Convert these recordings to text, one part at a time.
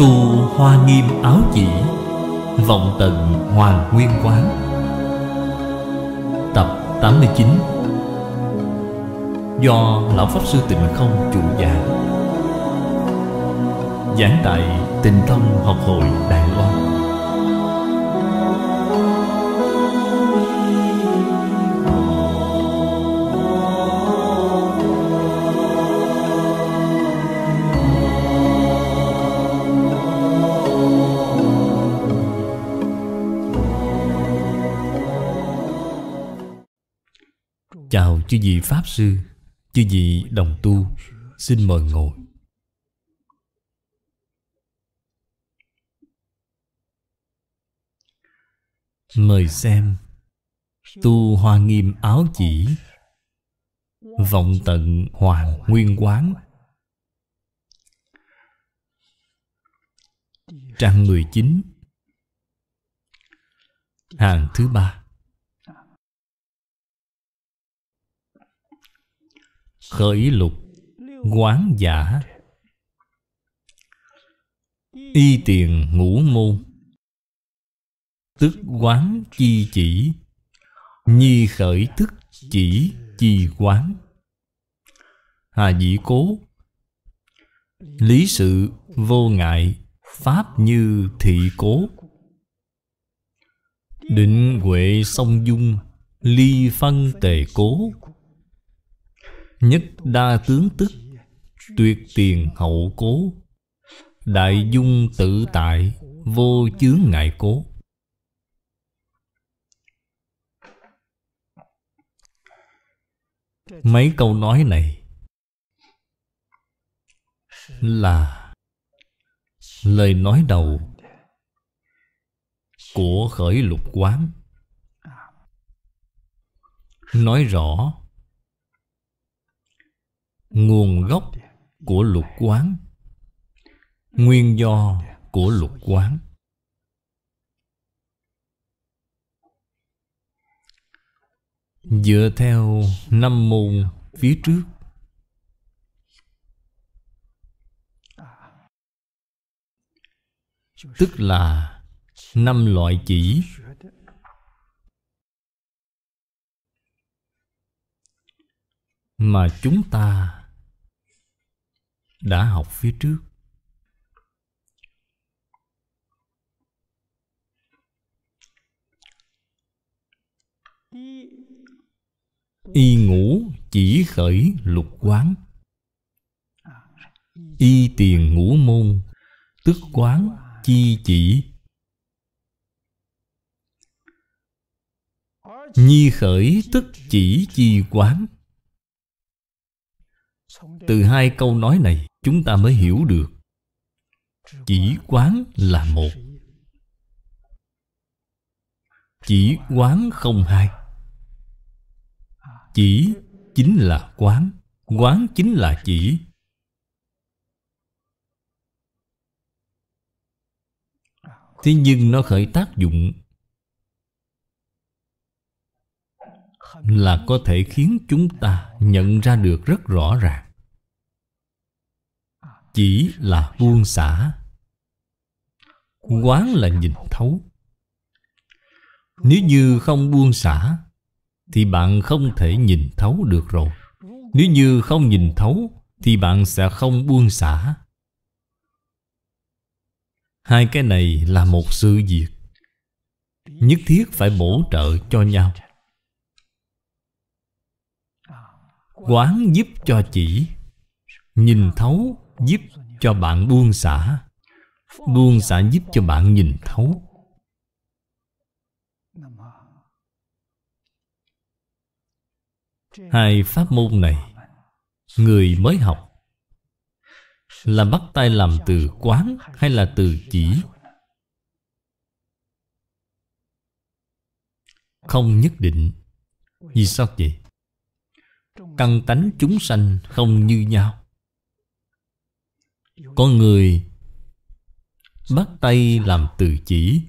tu hoa nghiêm áo chỉ vọng tận hoàng nguyên quán tập 89 do lão pháp sư tịnh không chủ giảng giảng tại tịnh tông học hội đài loan Chư vị Pháp Sư Chư vị Đồng Tu Xin mời ngồi Mời xem Tu Hoa Nghiêm Áo Chỉ Vọng tận Hoàng Nguyên Quán Trang 19 Hàng thứ ba khởi lục quán giả y tiền ngũ môn tức quán chi chỉ nhi khởi thức chỉ chi quán hà dĩ cố lý sự vô ngại pháp như thị cố định huệ song dung ly phân tề cố Nhất đa tướng tức Tuyệt tiền hậu cố Đại dung tự tại Vô chướng ngại cố Mấy câu nói này Là Lời nói đầu Của khởi lục quán Nói rõ nguồn gốc của lục quán nguyên do của lục quán dựa theo năm môn phía trước tức là năm loại chỉ mà chúng ta đã học phía trước y ngủ chỉ khởi lục quán y tiền ngũ môn tức quán chi chỉ nhi khởi tức chỉ chi quán từ hai câu nói này chúng ta mới hiểu được chỉ quán là một chỉ quán không hai chỉ chính là quán quán chính là chỉ thế nhưng nó khởi tác dụng là có thể khiến chúng ta nhận ra được rất rõ ràng chỉ là buông xả quán là nhìn thấu nếu như không buông xả thì bạn không thể nhìn thấu được rồi nếu như không nhìn thấu thì bạn sẽ không buông xả hai cái này là một sự việc nhất thiết phải bổ trợ cho nhau Quán giúp cho chỉ Nhìn thấu giúp cho bạn buông xả Buông xả giúp cho bạn nhìn thấu Hai pháp môn này Người mới học Là bắt tay làm từ quán hay là từ chỉ Không nhất định Vì sao vậy? căn tánh chúng sanh không như nhau có người bắt tay làm từ chỉ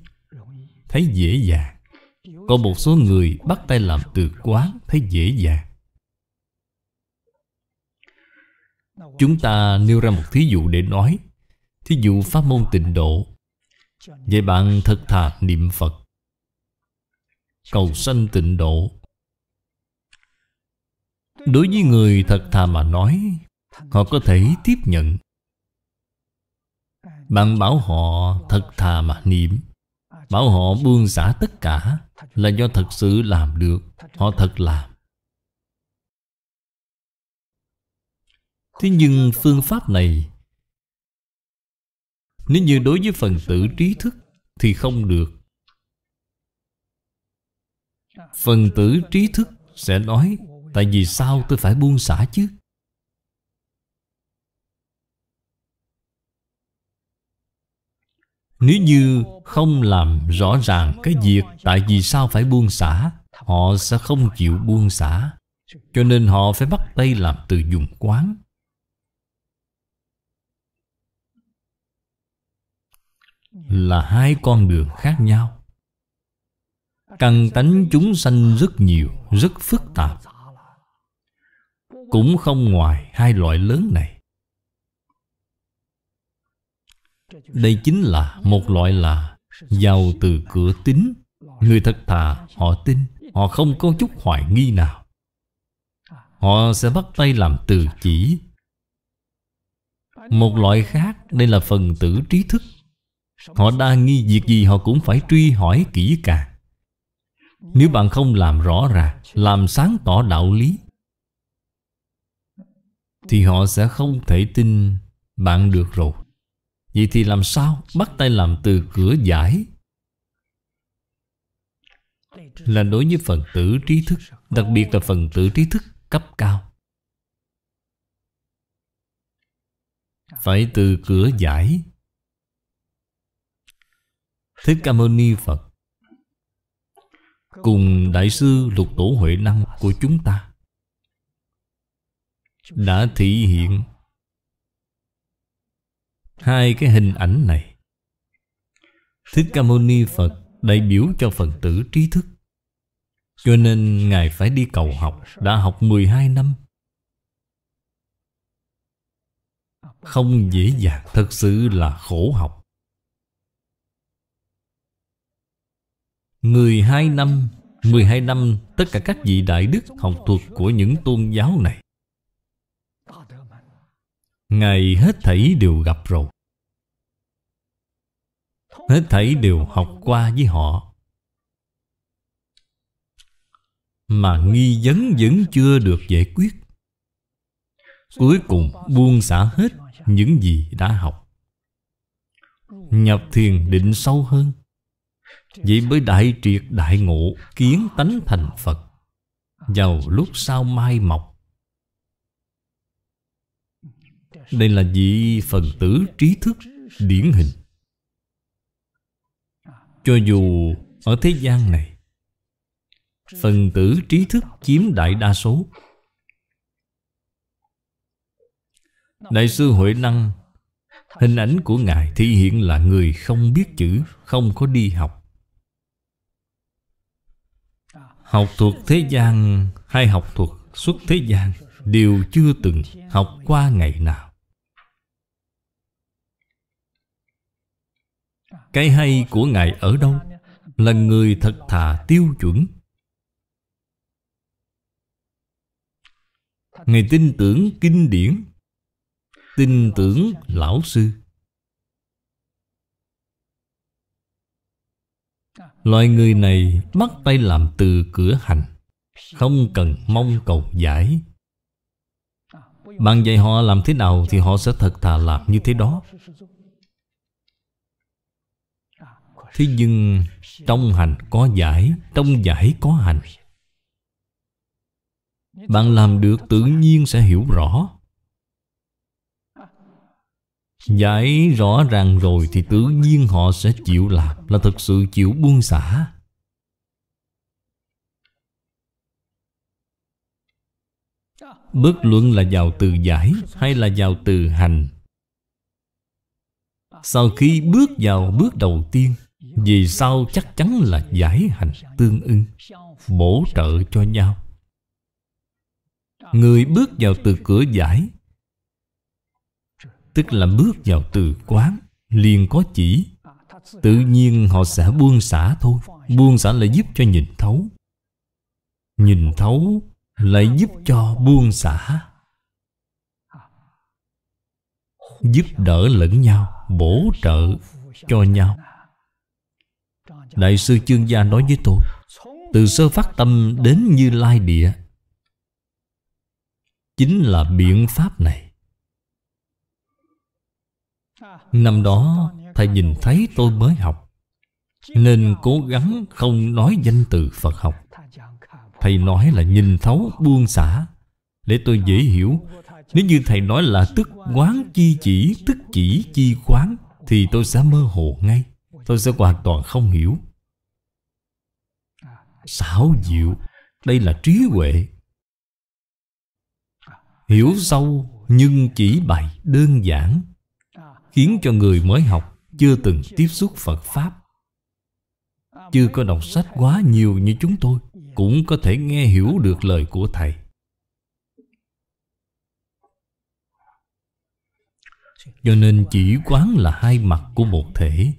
thấy dễ dàng có một số người bắt tay làm từ quán thấy dễ dàng chúng ta nêu ra một thí dụ để nói thí dụ pháp môn tịnh độ vậy bạn thật thà niệm phật cầu sanh tịnh độ Đối với người thật thà mà nói Họ có thể tiếp nhận Bạn bảo họ thật thà mà niệm Bảo họ buông xả tất cả Là do thật sự làm được Họ thật làm Thế nhưng phương pháp này Nếu như đối với phần tử trí thức Thì không được Phần tử trí thức sẽ nói Tại vì sao tôi phải buông xả chứ Nếu như không làm rõ ràng cái việc tại vì sao phải buông xả Họ sẽ không chịu buông xả Cho nên họ phải bắt tay làm từ dùng quán Là hai con đường khác nhau Căn tánh chúng sanh rất nhiều, rất phức tạp cũng không ngoài hai loại lớn này. Đây chính là một loại là giàu từ cửa tính. Người thật thà, họ tin, họ không có chút hoài nghi nào. Họ sẽ bắt tay làm từ chỉ. Một loại khác, đây là phần tử trí thức. Họ đa nghi việc gì họ cũng phải truy hỏi kỹ càng. Nếu bạn không làm rõ ràng, làm sáng tỏ đạo lý, thì họ sẽ không thể tin bạn được rồi. Vậy thì làm sao bắt tay làm từ cửa giải? Là đối với phần tử trí thức, đặc biệt là phần tử trí thức cấp cao. Phải từ cửa giải. Thích Ca Mâu Ni Phật cùng Đại sư Lục Tổ Huệ Năng của chúng ta đã thị hiện hai cái hình ảnh này Thích Ca Mâu Ni Phật đại biểu cho phần tử trí thức Cho nên Ngài phải đi cầu học Đã học 12 năm Không dễ dàng Thật sự là khổ học hai năm 12 năm tất cả các vị đại đức học thuộc của những tôn giáo này Ngài hết thảy đều gặp rồi Hết thảy đều học qua với họ Mà nghi vấn vẫn chưa được giải quyết Cuối cùng buông xả hết những gì đã học Nhập thiền định sâu hơn Vậy mới đại triệt đại ngộ Kiến tánh thành Phật Vào lúc sau mai mọc Đây là vị phần tử trí thức điển hình Cho dù ở thế gian này Phần tử trí thức chiếm đại đa số Đại sư Huệ Năng Hình ảnh của Ngài thể hiện là người không biết chữ Không có đi học Học thuộc thế gian hay học thuộc xuất thế gian Đều chưa từng học qua ngày nào Cái hay của Ngài ở đâu? Là người thật thà tiêu chuẩn Ngài tin tưởng kinh điển Tin tưởng lão sư Loại người này bắt tay làm từ cửa hành Không cần mong cầu giải Bạn dạy họ làm thế nào Thì họ sẽ thật thà làm như thế đó Thế nhưng trong hành có giải Trong giải có hành Bạn làm được tự nhiên sẽ hiểu rõ Giải rõ ràng rồi Thì tự nhiên họ sẽ chịu làm Là thực sự chịu buông xả Bất luận là vào từ giải Hay là vào từ hành Sau khi bước vào bước đầu tiên vì sao chắc chắn là giải hành tương ưng Bổ trợ cho nhau Người bước vào từ cửa giải Tức là bước vào từ quán Liền có chỉ Tự nhiên họ sẽ buông xả thôi Buông xả lại giúp cho nhìn thấu Nhìn thấu lại giúp cho buông xả Giúp đỡ lẫn nhau Bổ trợ cho nhau Đại sư chương gia nói với tôi Từ sơ phát tâm đến như lai địa Chính là biện pháp này Năm đó Thầy nhìn thấy tôi mới học Nên cố gắng không nói danh từ Phật học Thầy nói là nhìn thấu buông xả Để tôi dễ hiểu Nếu như Thầy nói là tức quán chi chỉ Tức chỉ chi quán Thì tôi sẽ mơ hồ ngay Tôi sẽ hoàn toàn không hiểu Xảo diệu Đây là trí huệ Hiểu sâu nhưng chỉ bày đơn giản Khiến cho người mới học Chưa từng tiếp xúc Phật Pháp Chưa có đọc sách quá nhiều như chúng tôi Cũng có thể nghe hiểu được lời của Thầy Cho nên chỉ quán là hai mặt của một thể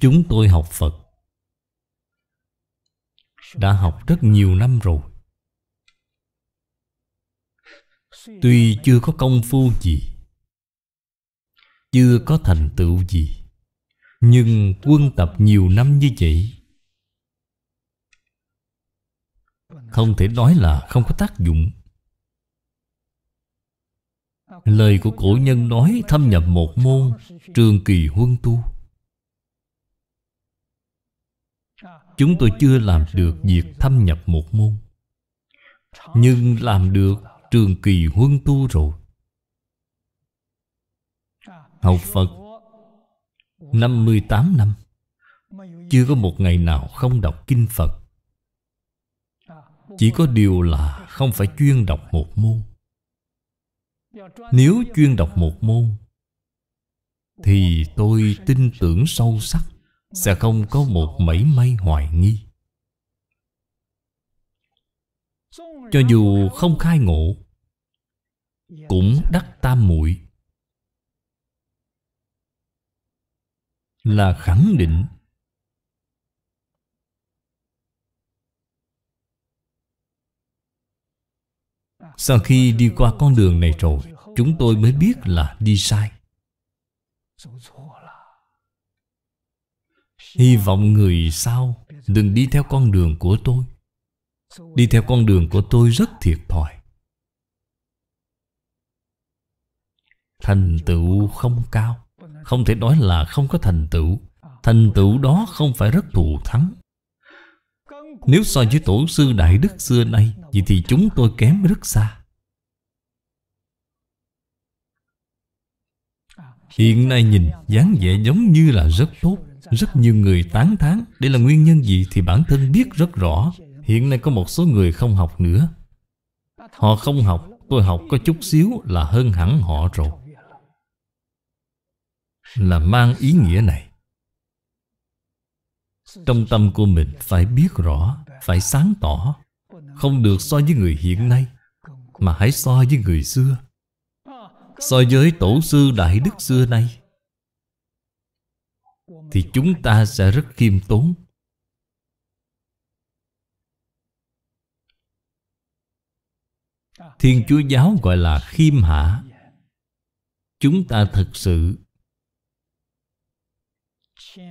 chúng tôi học phật đã học rất nhiều năm rồi tuy chưa có công phu gì chưa có thành tựu gì nhưng quân tập nhiều năm như vậy không thể nói là không có tác dụng lời của cổ nhân nói thâm nhập một môn trường kỳ huân tu Chúng tôi chưa làm được việc thâm nhập một môn Nhưng làm được trường kỳ huân tu rồi Học Phật 58 năm Chưa có một ngày nào không đọc Kinh Phật Chỉ có điều là không phải chuyên đọc một môn Nếu chuyên đọc một môn Thì tôi tin tưởng sâu sắc sẽ không có một mảy may hoài nghi cho dù không khai ngộ cũng đắc tam muội là khẳng định sau khi đi qua con đường này rồi chúng tôi mới biết là đi sai Hy vọng người sau đừng đi theo con đường của tôi Đi theo con đường của tôi rất thiệt thòi Thành tựu không cao Không thể nói là không có thành tựu Thành tựu đó không phải rất thù thắng Nếu so với tổ sư Đại Đức xưa nay Vậy thì chúng tôi kém rất xa Hiện nay nhìn dáng vẻ giống như là rất tốt rất nhiều người tán thán Đây là nguyên nhân gì thì bản thân biết rất rõ Hiện nay có một số người không học nữa Họ không học Tôi học có chút xíu là hơn hẳn họ rồi Là mang ý nghĩa này Trong tâm của mình phải biết rõ Phải sáng tỏ Không được so với người hiện nay Mà hãy so với người xưa So với tổ sư Đại Đức xưa nay thì chúng ta sẽ rất khiêm tốn thiên chúa giáo gọi là khiêm hạ chúng ta thật sự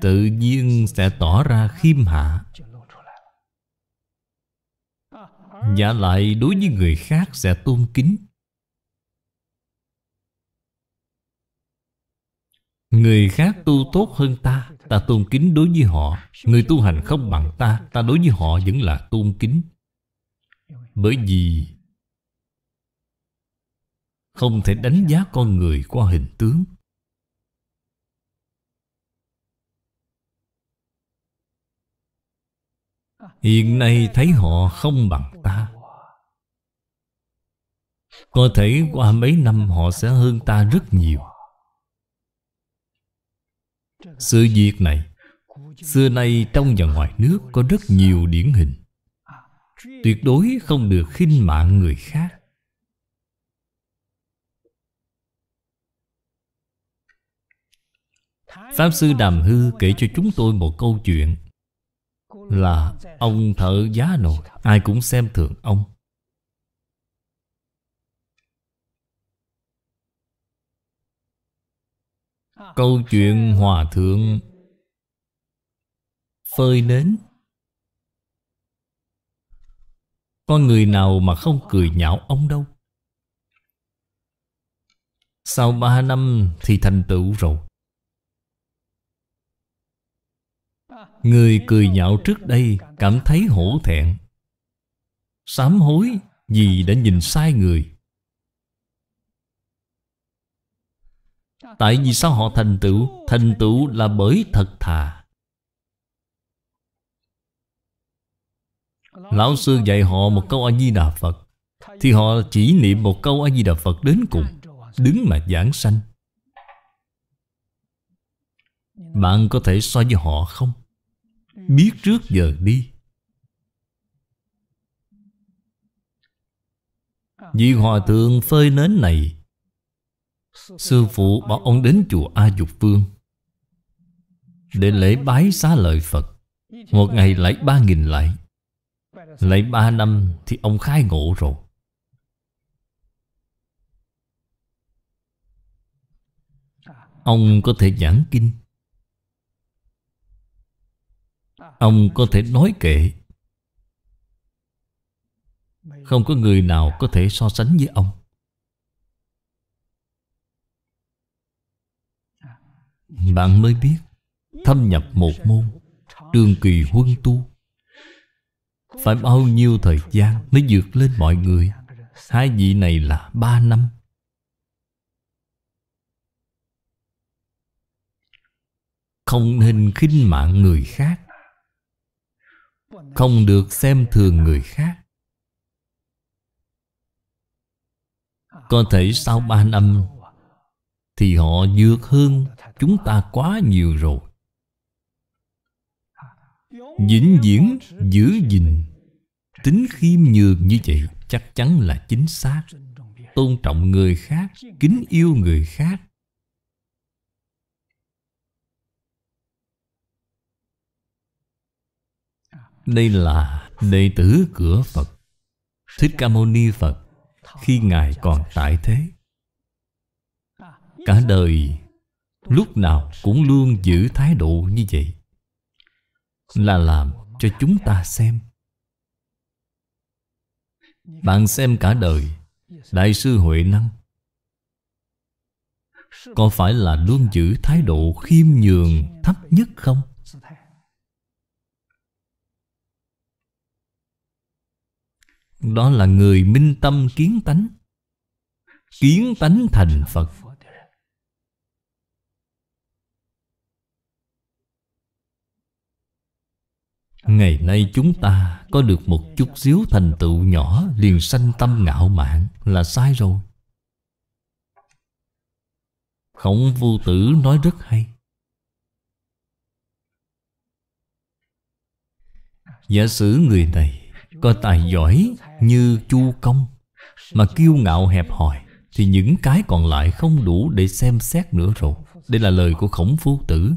tự nhiên sẽ tỏ ra khiêm hạ Giả lại đối với người khác sẽ tôn kính Người khác tu tốt hơn ta Ta tôn kính đối với họ Người tu hành không bằng ta Ta đối với họ vẫn là tôn kính Bởi vì Không thể đánh giá con người qua hình tướng Hiện nay thấy họ không bằng ta Có thể qua mấy năm họ sẽ hơn ta rất nhiều sự việc này Xưa nay trong và ngoài nước có rất nhiều điển hình Tuyệt đối không được khinh mạng người khác Pháp Sư Đàm Hư kể cho chúng tôi một câu chuyện Là ông thợ giá nồi Ai cũng xem thường ông Câu chuyện Hòa Thượng Phơi nến Con người nào mà không cười nhạo ông đâu Sau ba năm thì thành tựu rồi Người cười nhạo trước đây cảm thấy hổ thẹn Sám hối vì đã nhìn sai người Tại vì sao họ thành tựu Thành tựu là bởi thật thà Lão sư dạy họ một câu A-di-đà Phật Thì họ chỉ niệm một câu A-di-đà Phật đến cùng Đứng mà giảng sanh Bạn có thể so với họ không? Biết trước giờ đi vì hòa thượng phơi nến này Sư phụ bảo ông đến chùa A Dục Vương Để lễ bái xá lợi Phật Một ngày lạy ba nghìn lạy Lạy ba năm thì ông khai ngộ rồi Ông có thể giảng kinh Ông có thể nói kệ Không có người nào có thể so sánh với ông Bạn mới biết Thâm nhập một môn Trường kỳ huân tu Phải bao nhiêu thời gian Mới vượt lên mọi người Hai vị này là ba năm Không nên khinh mạng người khác Không được xem thường người khác Có thể sau ba năm Thì họ vượt hơn chúng ta quá nhiều rồi Vĩnh viễn giữ gìn Tính khiêm nhường như vậy Chắc chắn là chính xác Tôn trọng người khác Kính yêu người khác Đây là đệ tử cửa Phật Thích Ca Mâu Ni Phật Khi Ngài còn tại thế Cả đời lúc nào cũng luôn giữ thái độ như vậy là làm cho chúng ta xem bạn xem cả đời đại sư huệ năng có phải là luôn giữ thái độ khiêm nhường thấp nhất không đó là người minh tâm kiến tánh kiến tánh thành phật Ngày nay chúng ta có được một chút xíu thành tựu nhỏ liền sanh tâm ngạo mạn là sai rồi. Khổng Vu tử nói rất hay. Giả sử người này có tài giỏi như chu công mà kiêu ngạo hẹp hòi thì những cái còn lại không đủ để xem xét nữa rồi. Đây là lời của khổng phu tử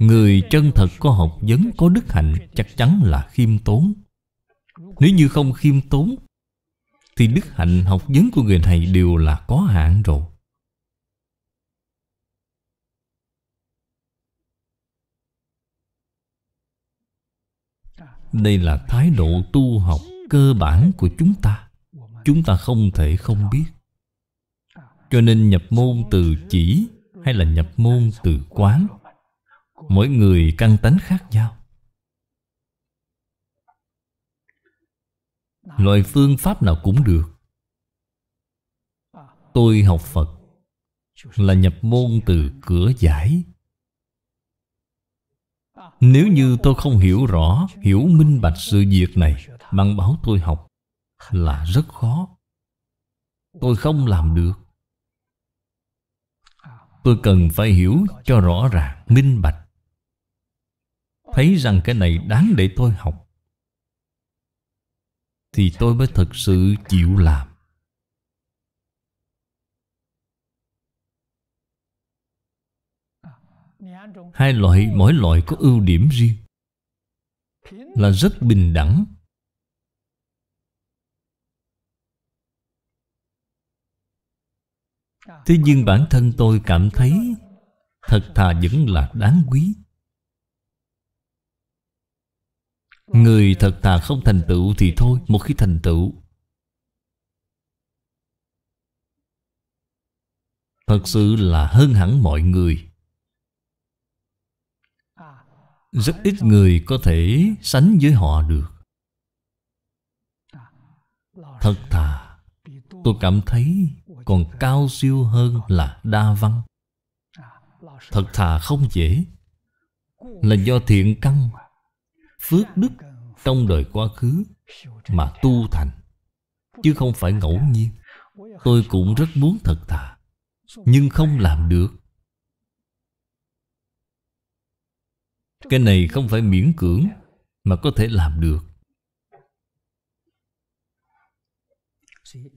Người chân thật có học vấn, có đức hạnh Chắc chắn là khiêm tốn Nếu như không khiêm tốn Thì đức hạnh học vấn của người này đều là có hạn rồi Đây là thái độ tu học cơ bản của chúng ta Chúng ta không thể không biết Cho nên nhập môn từ chỉ hay là nhập môn từ quán mỗi người căn tánh khác nhau loại phương pháp nào cũng được tôi học phật là nhập môn từ cửa giải nếu như tôi không hiểu rõ hiểu minh bạch sự việc này bằng báo tôi học là rất khó tôi không làm được tôi cần phải hiểu cho rõ ràng minh bạch thấy rằng cái này đáng để tôi học thì tôi mới thật sự chịu làm hai loại mỗi loại có ưu điểm riêng là rất bình đẳng thế nhưng bản thân tôi cảm thấy thật thà vẫn là đáng quý Người thật thà không thành tựu thì thôi Một khi thành tựu Thật sự là hơn hẳn mọi người Rất ít người có thể sánh với họ được Thật thà Tôi cảm thấy còn cao siêu hơn là đa văn Thật thà không dễ Là do thiện căn phước đức trong đời quá khứ mà tu thành chứ không phải ngẫu nhiên tôi cũng rất muốn thật thà nhưng không làm được cái này không phải miễn cưỡng mà có thể làm được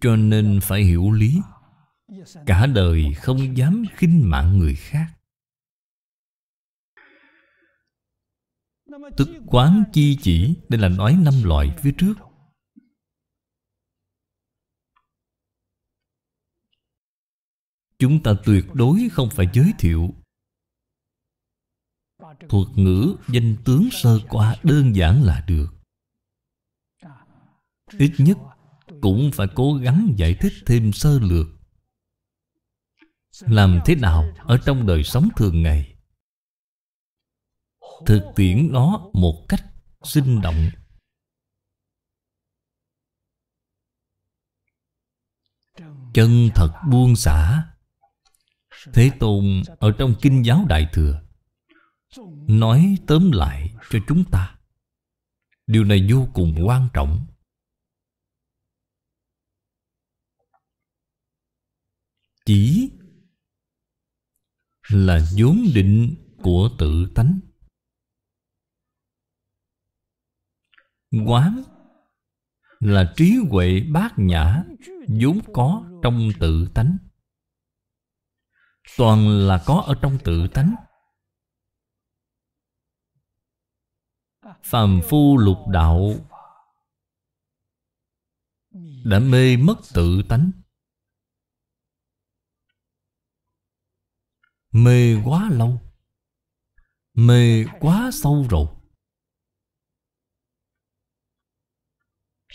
cho nên phải hiểu lý cả đời không dám khinh mạng người khác Tức quán chi chỉ Đây là nói năm loại phía trước Chúng ta tuyệt đối không phải giới thiệu Thuật ngữ danh tướng sơ qua đơn giản là được Ít nhất cũng phải cố gắng giải thích thêm sơ lược Làm thế nào ở trong đời sống thường ngày thực tiễn nó một cách sinh động chân thật buông xả thế tôn ở trong kinh giáo đại thừa nói tóm lại cho chúng ta điều này vô cùng quan trọng chỉ là vốn định của tự tánh quán là trí huệ bát nhã vốn có trong tự tánh toàn là có ở trong tự tánh phàm phu lục đạo đã mê mất tự tánh mê quá lâu mê quá sâu rồi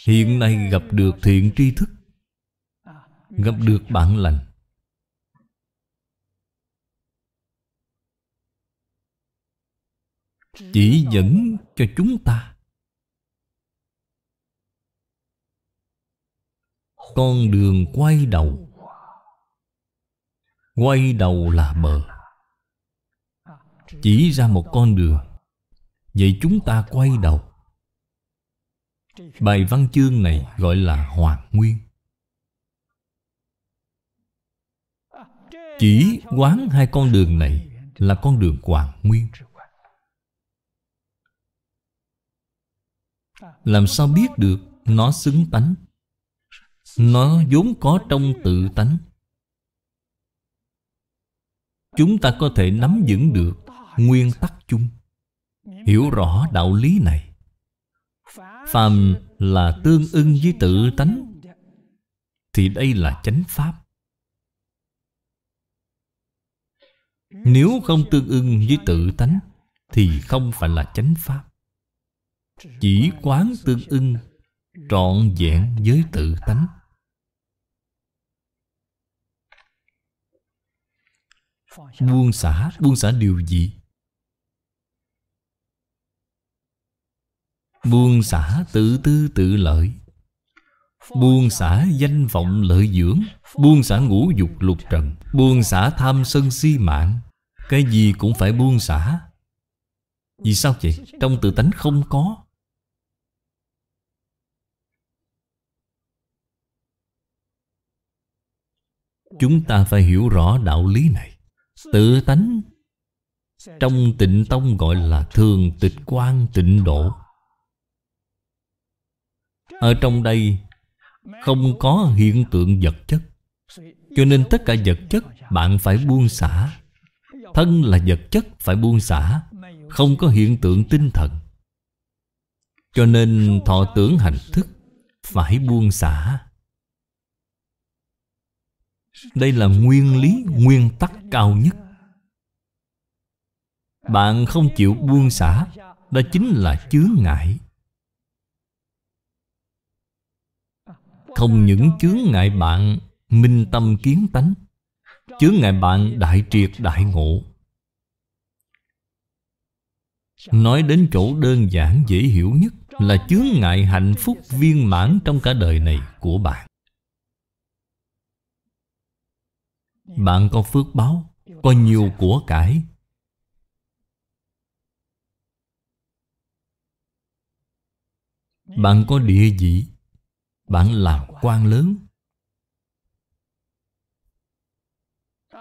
Hiện nay gặp được thiện tri thức Gặp được bạn lành Chỉ dẫn cho chúng ta Con đường quay đầu Quay đầu là bờ Chỉ ra một con đường Vậy chúng ta quay đầu Bài văn chương này gọi là Hoàng Nguyên Chỉ quán hai con đường này là con đường Hoàng Nguyên Làm sao biết được nó xứng tánh Nó vốn có trong tự tánh Chúng ta có thể nắm vững được nguyên tắc chung Hiểu rõ đạo lý này phàm là tương ưng với tự tánh thì đây là chánh pháp nếu không tương ưng với tự tánh thì không phải là chánh pháp chỉ quán tương ưng trọn vẹn với tự tánh buông xả buông xả điều gì Buông xả tự tư tự lợi Buông xả danh vọng lợi dưỡng Buông xả ngũ dục lục trần Buông xả tham sân si mạng Cái gì cũng phải buông xả Vì sao vậy? Trong tự tánh không có Chúng ta phải hiểu rõ đạo lý này Tự tánh Trong tịnh tông gọi là thường tịch quan tịnh độ ở trong đây không có hiện tượng vật chất Cho nên tất cả vật chất bạn phải buông xả Thân là vật chất phải buông xả Không có hiện tượng tinh thần Cho nên thọ tưởng hành thức phải buông xả Đây là nguyên lý, nguyên tắc cao nhất Bạn không chịu buông xả Đó chính là chướng ngại Không những chướng ngại bạn minh tâm kiến tánh Chướng ngại bạn đại triệt đại ngộ Nói đến chỗ đơn giản dễ hiểu nhất Là chướng ngại hạnh phúc viên mãn trong cả đời này của bạn Bạn có phước báo Có nhiều của cải Bạn có địa vị bạn làm quan lớn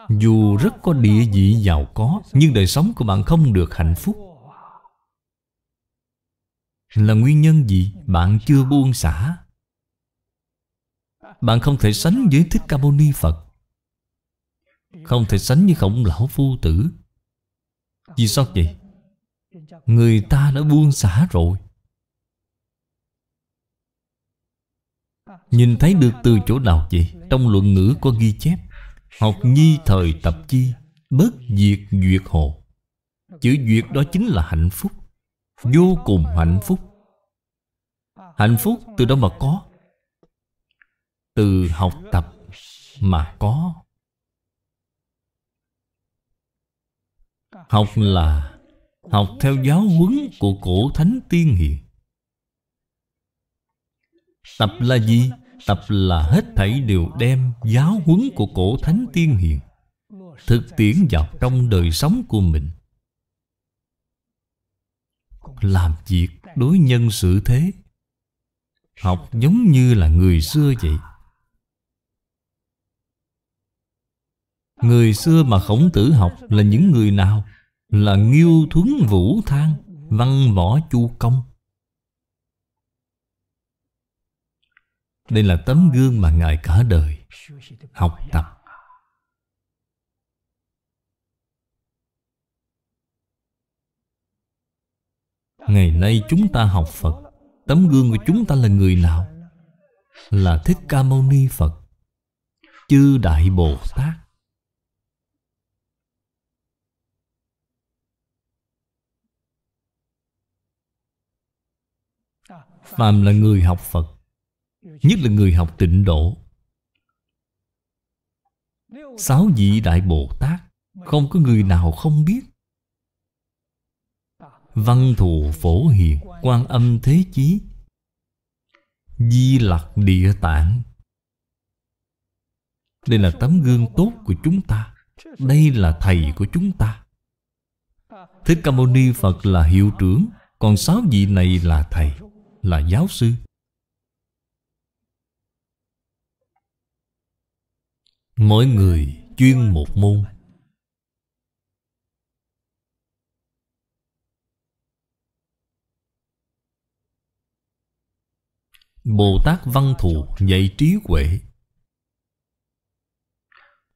dù rất có địa vị giàu có nhưng đời sống của bạn không được hạnh phúc là nguyên nhân gì bạn chưa buông xả bạn không thể sánh với thích ca mâu ni phật không thể sánh với khổng lão phu tử vì sao vậy người ta đã buông xả rồi Nhìn thấy được từ chỗ nào vậy? Trong luận ngữ có ghi chép Học nhi thời tập chi Bất diệt duyệt hộ Chữ duyệt đó chính là hạnh phúc Vô cùng hạnh phúc Hạnh phúc từ đâu mà có Từ học tập mà có Học là Học theo giáo huấn của cổ thánh tiên hiền Tập là gì? Tập là hết thảy đều đem giáo huấn của cổ thánh tiên hiền Thực tiễn vào trong đời sống của mình Làm việc đối nhân xử thế Học giống như là người xưa vậy Người xưa mà khổng tử học là những người nào? Là Nghiêu Thuấn Vũ Thang, Văn Võ Chu Công Đây là tấm gương mà Ngài cả đời học tập. Ngày nay chúng ta học Phật Tấm gương của chúng ta là người nào? Là Thích Ca Mâu Ni Phật Chư Đại Bồ Tát Phàm là người học Phật Nhất là người học tịnh độ Sáu vị Đại Bồ Tát Không có người nào không biết Văn thù phổ hiền quan âm thế chí Di lặc địa tạng Đây là tấm gương tốt của chúng ta Đây là thầy của chúng ta Thích Ca Mâu Ni Phật là hiệu trưởng Còn sáu vị này là thầy Là giáo sư Mỗi người chuyên một môn Bồ Tát Văn Thù dạy trí huệ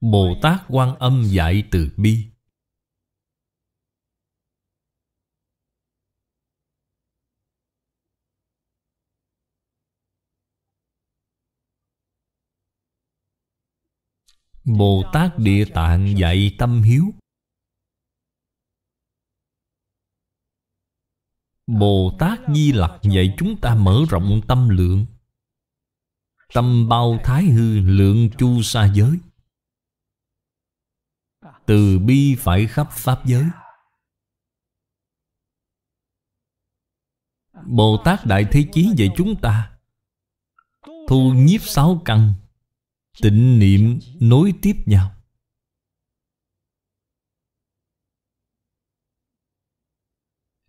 Bồ Tát Quan Âm dạy từ bi Bồ Tát Địa Tạng dạy tâm hiếu Bồ Tát Di Lặc dạy chúng ta mở rộng tâm lượng Tâm bao thái hư lượng chu sa giới Từ bi phải khắp pháp giới Bồ Tát Đại Thế Chí dạy chúng ta Thu nhiếp sáu căn tịnh niệm nối tiếp nhau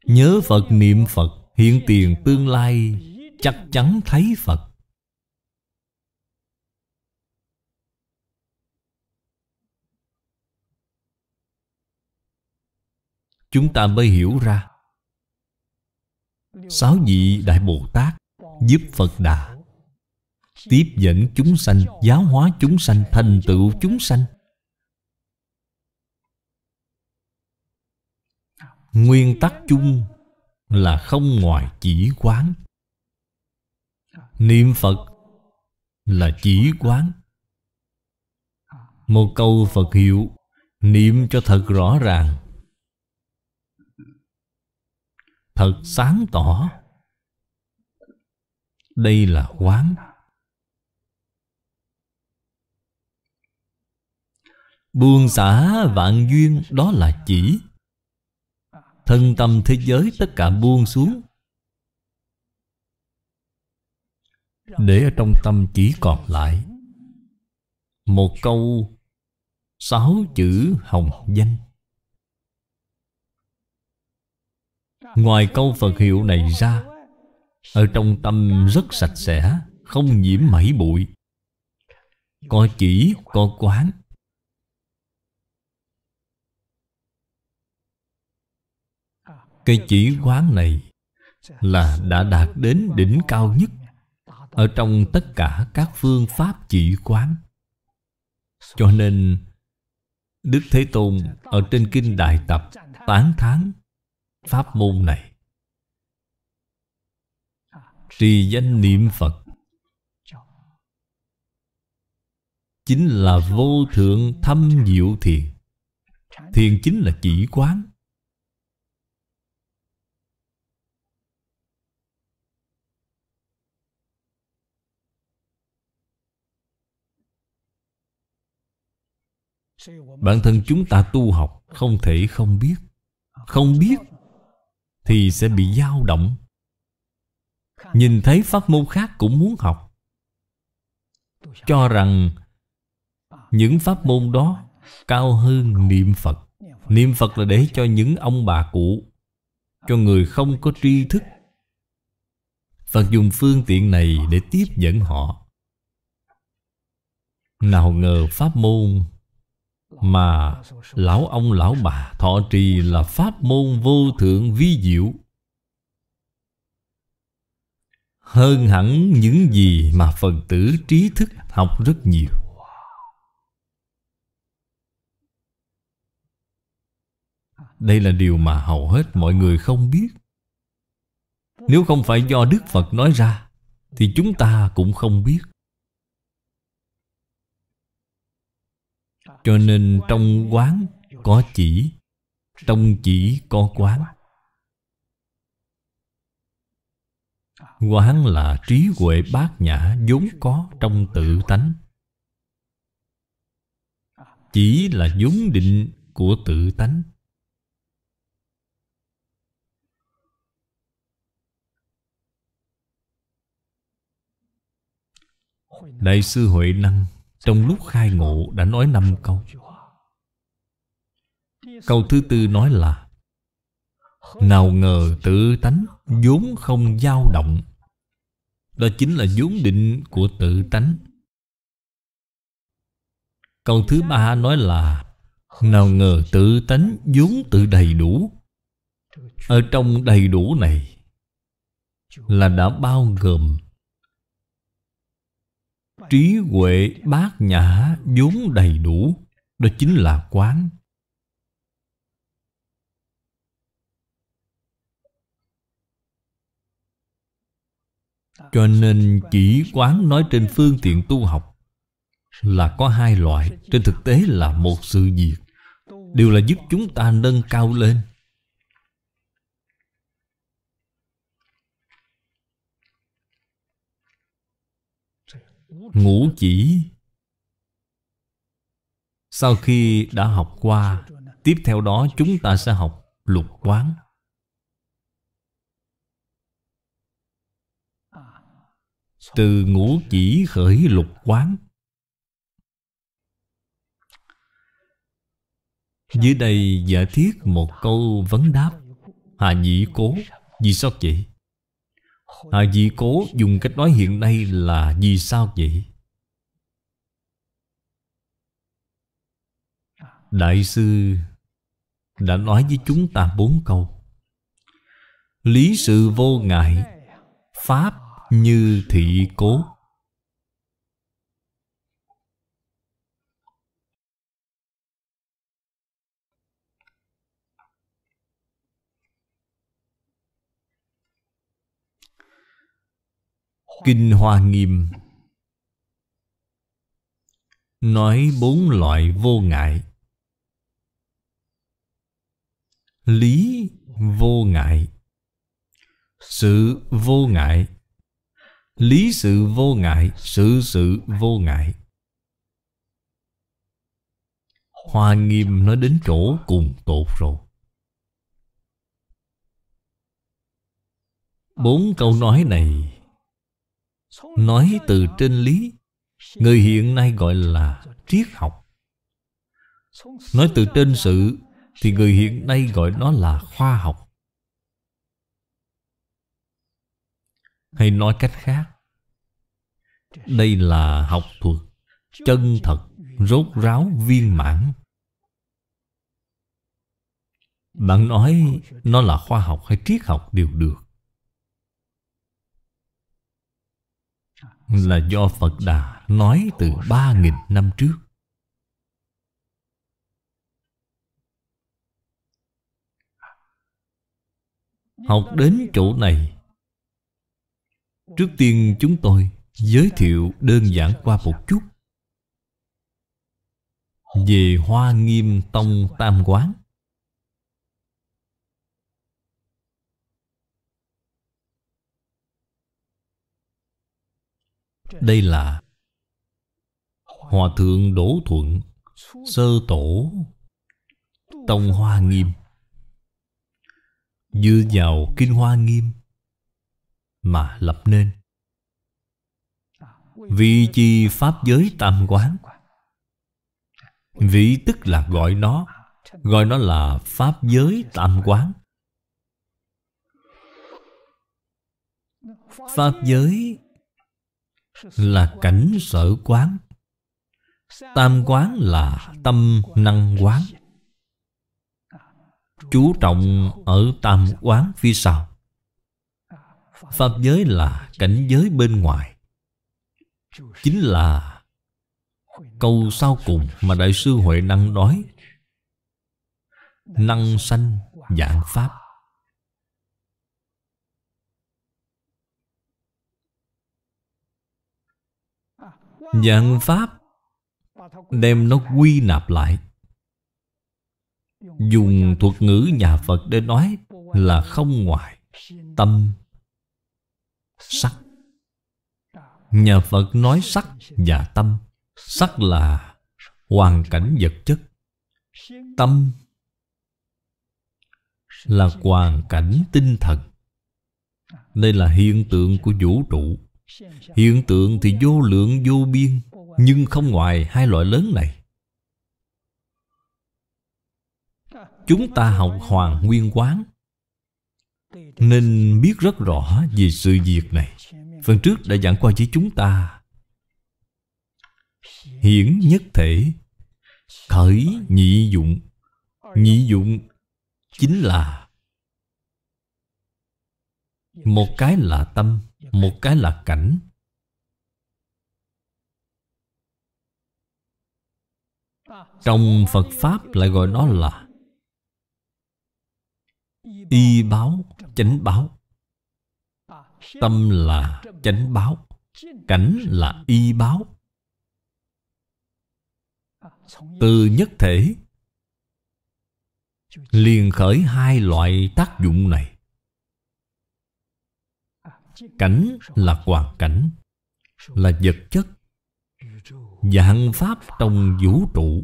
nhớ phật niệm phật hiện tiền tương lai chắc chắn thấy phật chúng ta mới hiểu ra sáu vị đại bồ tát giúp phật đà tiếp dẫn chúng sanh giáo hóa chúng sanh thành tựu chúng sanh nguyên tắc chung là không ngoài chỉ quán niệm phật là chỉ quán một câu phật hiệu niệm cho thật rõ ràng thật sáng tỏ đây là quán Buông xả vạn duyên đó là chỉ Thân tâm thế giới tất cả buông xuống Để ở trong tâm chỉ còn lại Một câu Sáu chữ hồng danh Ngoài câu Phật hiệu này ra Ở trong tâm rất sạch sẽ Không nhiễm mảy bụi Có chỉ, có quán cây chỉ quán này là đã đạt đến đỉnh cao nhất ở trong tất cả các phương pháp chỉ quán. Cho nên Đức Thế Tôn ở trên kinh Đại Tập tán thán pháp môn này. Trì danh niệm Phật chính là vô thượng thâm diệu thiền. Thiền chính là chỉ quán bản thân chúng ta tu học không thể không biết không biết thì sẽ bị dao động nhìn thấy pháp môn khác cũng muốn học cho rằng những pháp môn đó cao hơn niệm phật niệm phật là để cho những ông bà cũ cho người không có tri thức phật dùng phương tiện này để tiếp dẫn họ nào ngờ pháp môn mà lão ông lão bà thọ trì là pháp môn vô thượng vi diệu hơn hẳn những gì mà phần tử trí thức học rất nhiều đây là điều mà hầu hết mọi người không biết nếu không phải do đức phật nói ra thì chúng ta cũng không biết Cho nên trong quán có chỉ Trong chỉ có quán Quán là trí huệ bát nhã vốn có trong tự tánh Chỉ là vốn định của tự tánh Đại sư Huệ Năng trong lúc khai ngộ đã nói năm câu Câu thứ tư nói là Nào ngờ tự tánh vốn không dao động Đó chính là vốn định của tự tánh Câu thứ ba nói là Nào ngờ tự tánh vốn tự đầy đủ Ở trong đầy đủ này Là đã bao gồm trí huệ bát nhã vốn đầy đủ đó chính là quán cho nên chỉ quán nói trên phương tiện tu học là có hai loại trên thực tế là một sự việc đều là giúp chúng ta nâng cao lên ngũ chỉ sau khi đã học qua tiếp theo đó chúng ta sẽ học lục quán từ ngũ chỉ khởi lục quán dưới đây giả thiết một câu vấn đáp hà nhĩ cố vì sao vậy Hạ à, Di Cố dùng cách nói hiện nay là vì sao vậy? Đại sư đã nói với chúng ta bốn câu Lý sự vô ngại Pháp như thị cố Kinh Hoa Nghiêm Nói bốn loại vô ngại Lý vô ngại Sự vô ngại Lý sự vô ngại Sự sự vô ngại Hoa nghiêm nói đến chỗ cùng tột rồi Bốn câu nói này Nói từ trên lý Người hiện nay gọi là triết học Nói từ trên sự Thì người hiện nay gọi nó là khoa học Hay nói cách khác Đây là học thuật Chân thật Rốt ráo viên mãn Bạn nói Nó là khoa học hay triết học đều được là do Phật Đà nói từ 3.000 năm trước. Học đến chỗ này Trước tiên chúng tôi giới thiệu đơn giản qua một chút Về Hoa Nghiêm Tông Tam Quán Đây là Hòa Thượng Đỗ Thuận Sơ Tổ Tông Hoa Nghiêm Dư vào Kinh Hoa Nghiêm Mà lập nên Vì chi Pháp giới tam quán Vị tức là gọi nó Gọi nó là Pháp giới tam quán Pháp giới là cảnh sở quán Tam quán là tâm năng quán Chú trọng ở tam quán phía sau Pháp giới là cảnh giới bên ngoài Chính là câu sau cùng mà Đại sư Huệ Năng nói Năng sanh dạng Pháp Giảng Pháp Đem nó quy nạp lại Dùng thuật ngữ nhà Phật để nói Là không ngoại Tâm Sắc Nhà Phật nói sắc và tâm Sắc là hoàn cảnh vật chất Tâm Là hoàn cảnh tinh thần Đây là hiện tượng của vũ trụ Hiện tượng thì vô lượng vô biên Nhưng không ngoài hai loại lớn này Chúng ta học Hoàng Nguyên Quán Nên biết rất rõ về sự việc này Phần trước đã giảng qua với chúng ta Hiển nhất thể Khởi nhị dụng Nhị dụng chính là Một cái là tâm một cái là cảnh trong phật pháp lại gọi nó là y báo chánh báo tâm là chánh báo cảnh là y báo từ nhất thể liền khởi hai loại tác dụng này Cảnh là hoàn cảnh Là vật chất Dạng pháp trong vũ trụ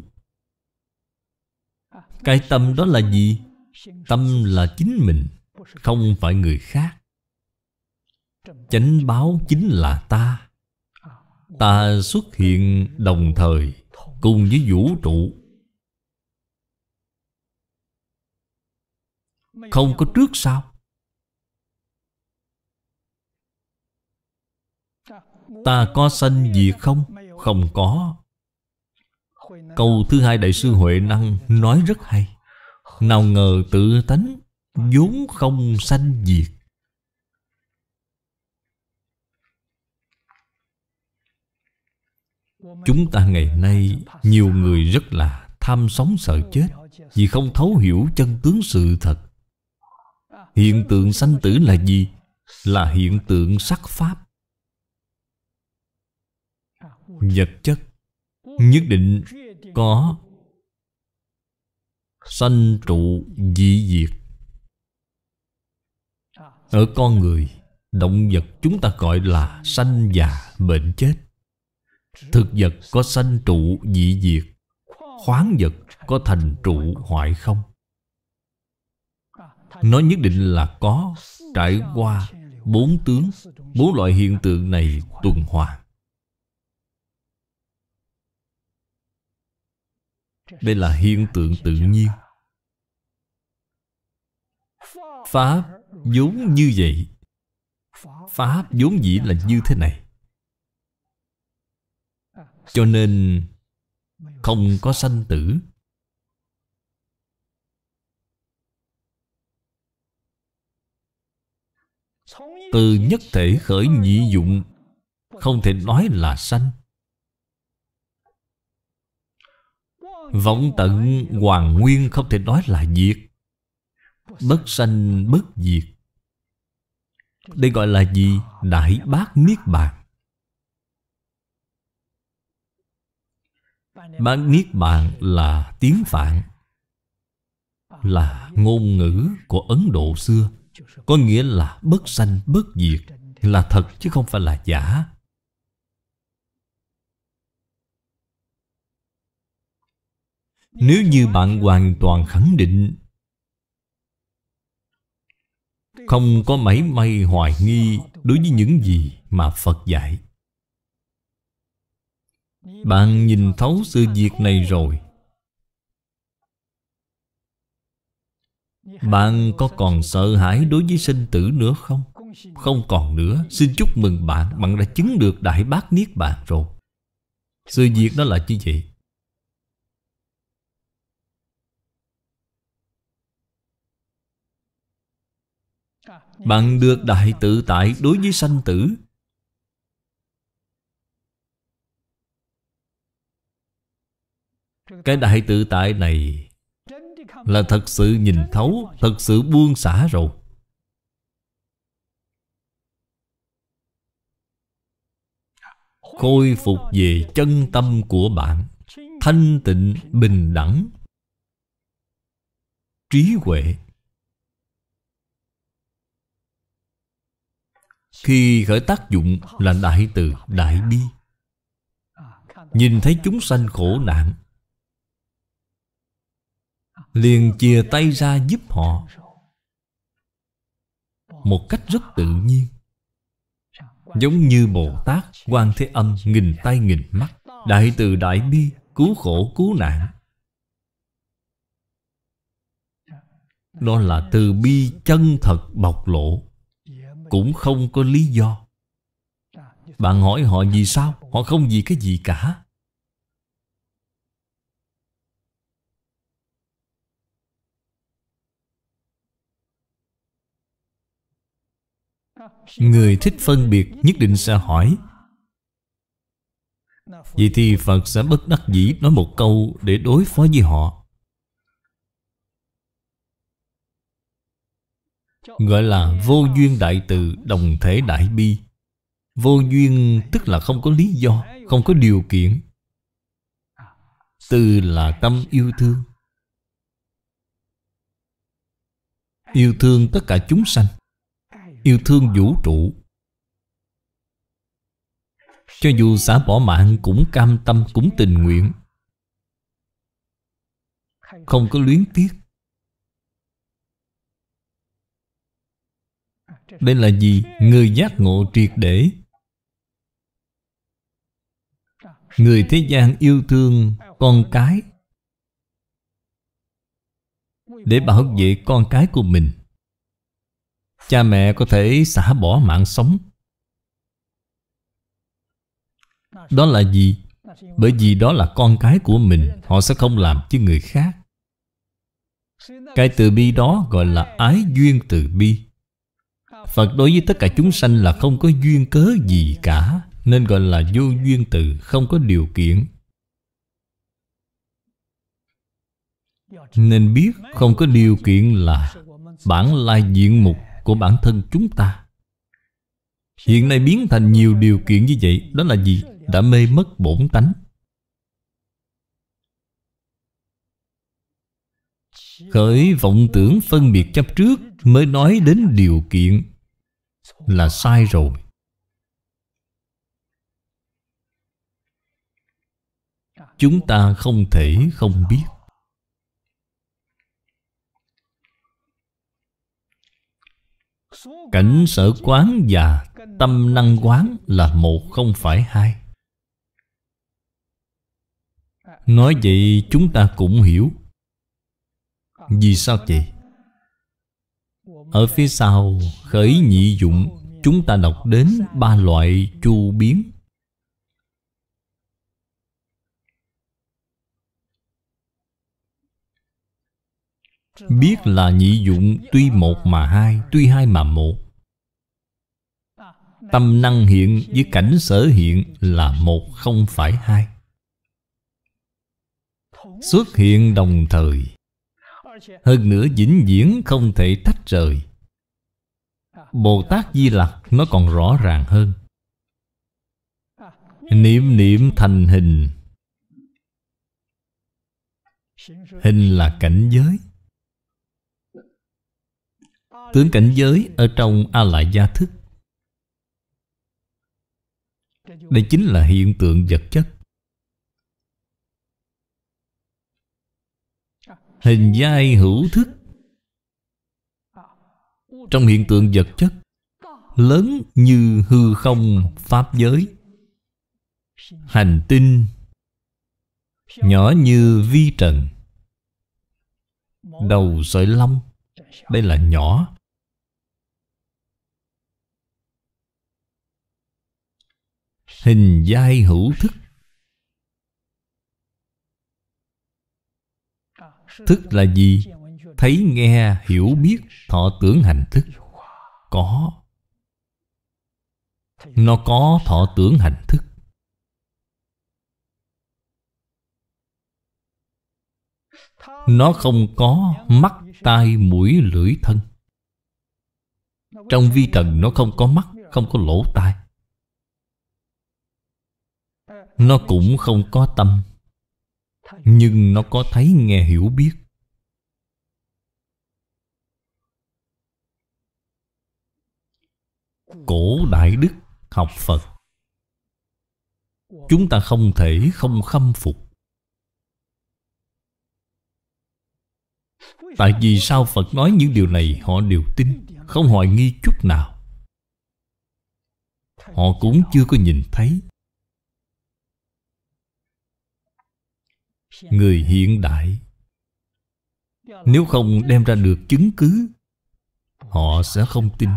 Cái tâm đó là gì? Tâm là chính mình Không phải người khác Chánh báo chính là ta Ta xuất hiện đồng thời Cùng với vũ trụ Không có trước sau Ta có sanh gì không? Không có Câu thứ hai Đại sư Huệ Năng nói rất hay Nào ngờ tự tánh vốn không sanh diệt Chúng ta ngày nay nhiều người rất là tham sống sợ chết Vì không thấu hiểu chân tướng sự thật Hiện tượng sanh tử là gì? Là hiện tượng sắc pháp vật chất nhất định có sanh trụ dị diệt ở con người động vật chúng ta gọi là sanh già bệnh chết thực vật có sanh trụ dị diệt khoáng vật có thành trụ hoại không nó nhất định là có trải qua bốn tướng bốn loại hiện tượng này tuần hoàn đây là hiện tượng tự nhiên pháp vốn như vậy pháp vốn dĩ là như thế này cho nên không có sanh tử từ nhất thể khởi nhị dụng không thể nói là sanh Vọng tận hoàng nguyên không thể nói là diệt Bất sanh bất diệt Đây gọi là gì? Đại bác Niết Bàn Bác Niết Bàn là tiếng Phạn Là ngôn ngữ của Ấn Độ xưa Có nghĩa là bất sanh bất diệt Là thật chứ không phải là giả Nếu như bạn hoàn toàn khẳng định Không có mảy may hoài nghi Đối với những gì mà Phật dạy Bạn nhìn thấu sự việc này rồi Bạn có còn sợ hãi đối với sinh tử nữa không? Không còn nữa Xin chúc mừng bạn Bạn đã chứng được Đại bát Niết Bàn rồi Sự việc đó là như vậy Bạn được đại tự tại đối với sanh tử Cái đại tự tại này Là thật sự nhìn thấu Thật sự buông xả rồi Khôi phục về chân tâm của bạn Thanh tịnh, bình đẳng Trí huệ Khi khởi tác dụng là đại từ, đại bi Nhìn thấy chúng sanh khổ nạn Liền chìa tay ra giúp họ Một cách rất tự nhiên Giống như Bồ Tát, quan Thế Âm nghìn tay nghìn mắt Đại từ đại bi, cứu khổ cứu nạn Đó là từ bi chân thật bộc lộ cũng không có lý do Bạn hỏi họ vì sao Họ không vì cái gì cả Người thích phân biệt nhất định sẽ hỏi Vậy thì Phật sẽ bất đắc dĩ nói một câu để đối phó với họ Gọi là vô duyên đại từ đồng thể đại bi Vô duyên tức là không có lý do Không có điều kiện Từ là tâm yêu thương Yêu thương tất cả chúng sanh Yêu thương vũ trụ Cho dù xả bỏ mạng cũng cam tâm, cũng tình nguyện Không có luyến tiếc Đây là gì? Người giác ngộ triệt để Người thế gian yêu thương con cái Để bảo vệ con cái của mình Cha mẹ có thể xả bỏ mạng sống Đó là gì? Bởi vì đó là con cái của mình Họ sẽ không làm với người khác Cái từ bi đó gọi là ái duyên từ bi Phật đối với tất cả chúng sanh là không có duyên cớ gì cả Nên gọi là vô duyên từ Không có điều kiện Nên biết không có điều kiện là Bản lai diện mục của bản thân chúng ta Hiện nay biến thành nhiều điều kiện như vậy Đó là gì? Đã mê mất bổn tánh Khởi vọng tưởng phân biệt chấp trước Mới nói đến điều kiện là sai rồi chúng ta không thể không biết cảnh sở quán và tâm năng quán là một không phải hai nói vậy chúng ta cũng hiểu vì sao vậy ở phía sau khởi nhị dụng Chúng ta đọc đến ba loại chu biến Biết là nhị dụng tuy một mà hai Tuy hai mà một Tâm năng hiện với cảnh sở hiện là một không phải hai Xuất hiện đồng thời hơn nữa vĩnh viễn không thể tách rời Bồ Tát Di Lặc nó còn rõ ràng hơn Niệm niệm thành hình Hình là cảnh giới Tướng cảnh giới ở trong A-lại gia thức Đây chính là hiện tượng vật chất hình giai hữu thức trong hiện tượng vật chất lớn như hư không pháp giới hành tinh nhỏ như vi trần đầu sợi lông đây là nhỏ hình giai hữu thức Thức là gì? Thấy, nghe, hiểu, biết, thọ tưởng hành thức Có Nó có thọ tưởng hành thức Nó không có mắt, tai, mũi, lưỡi, thân Trong vi trần nó không có mắt, không có lỗ tai Nó cũng không có tâm nhưng nó có thấy nghe hiểu biết cổ đại đức học phật chúng ta không thể không khâm phục tại vì sao phật nói những điều này họ đều tin không hoài nghi chút nào họ cũng chưa có nhìn thấy người hiện đại nếu không đem ra được chứng cứ họ sẽ không tin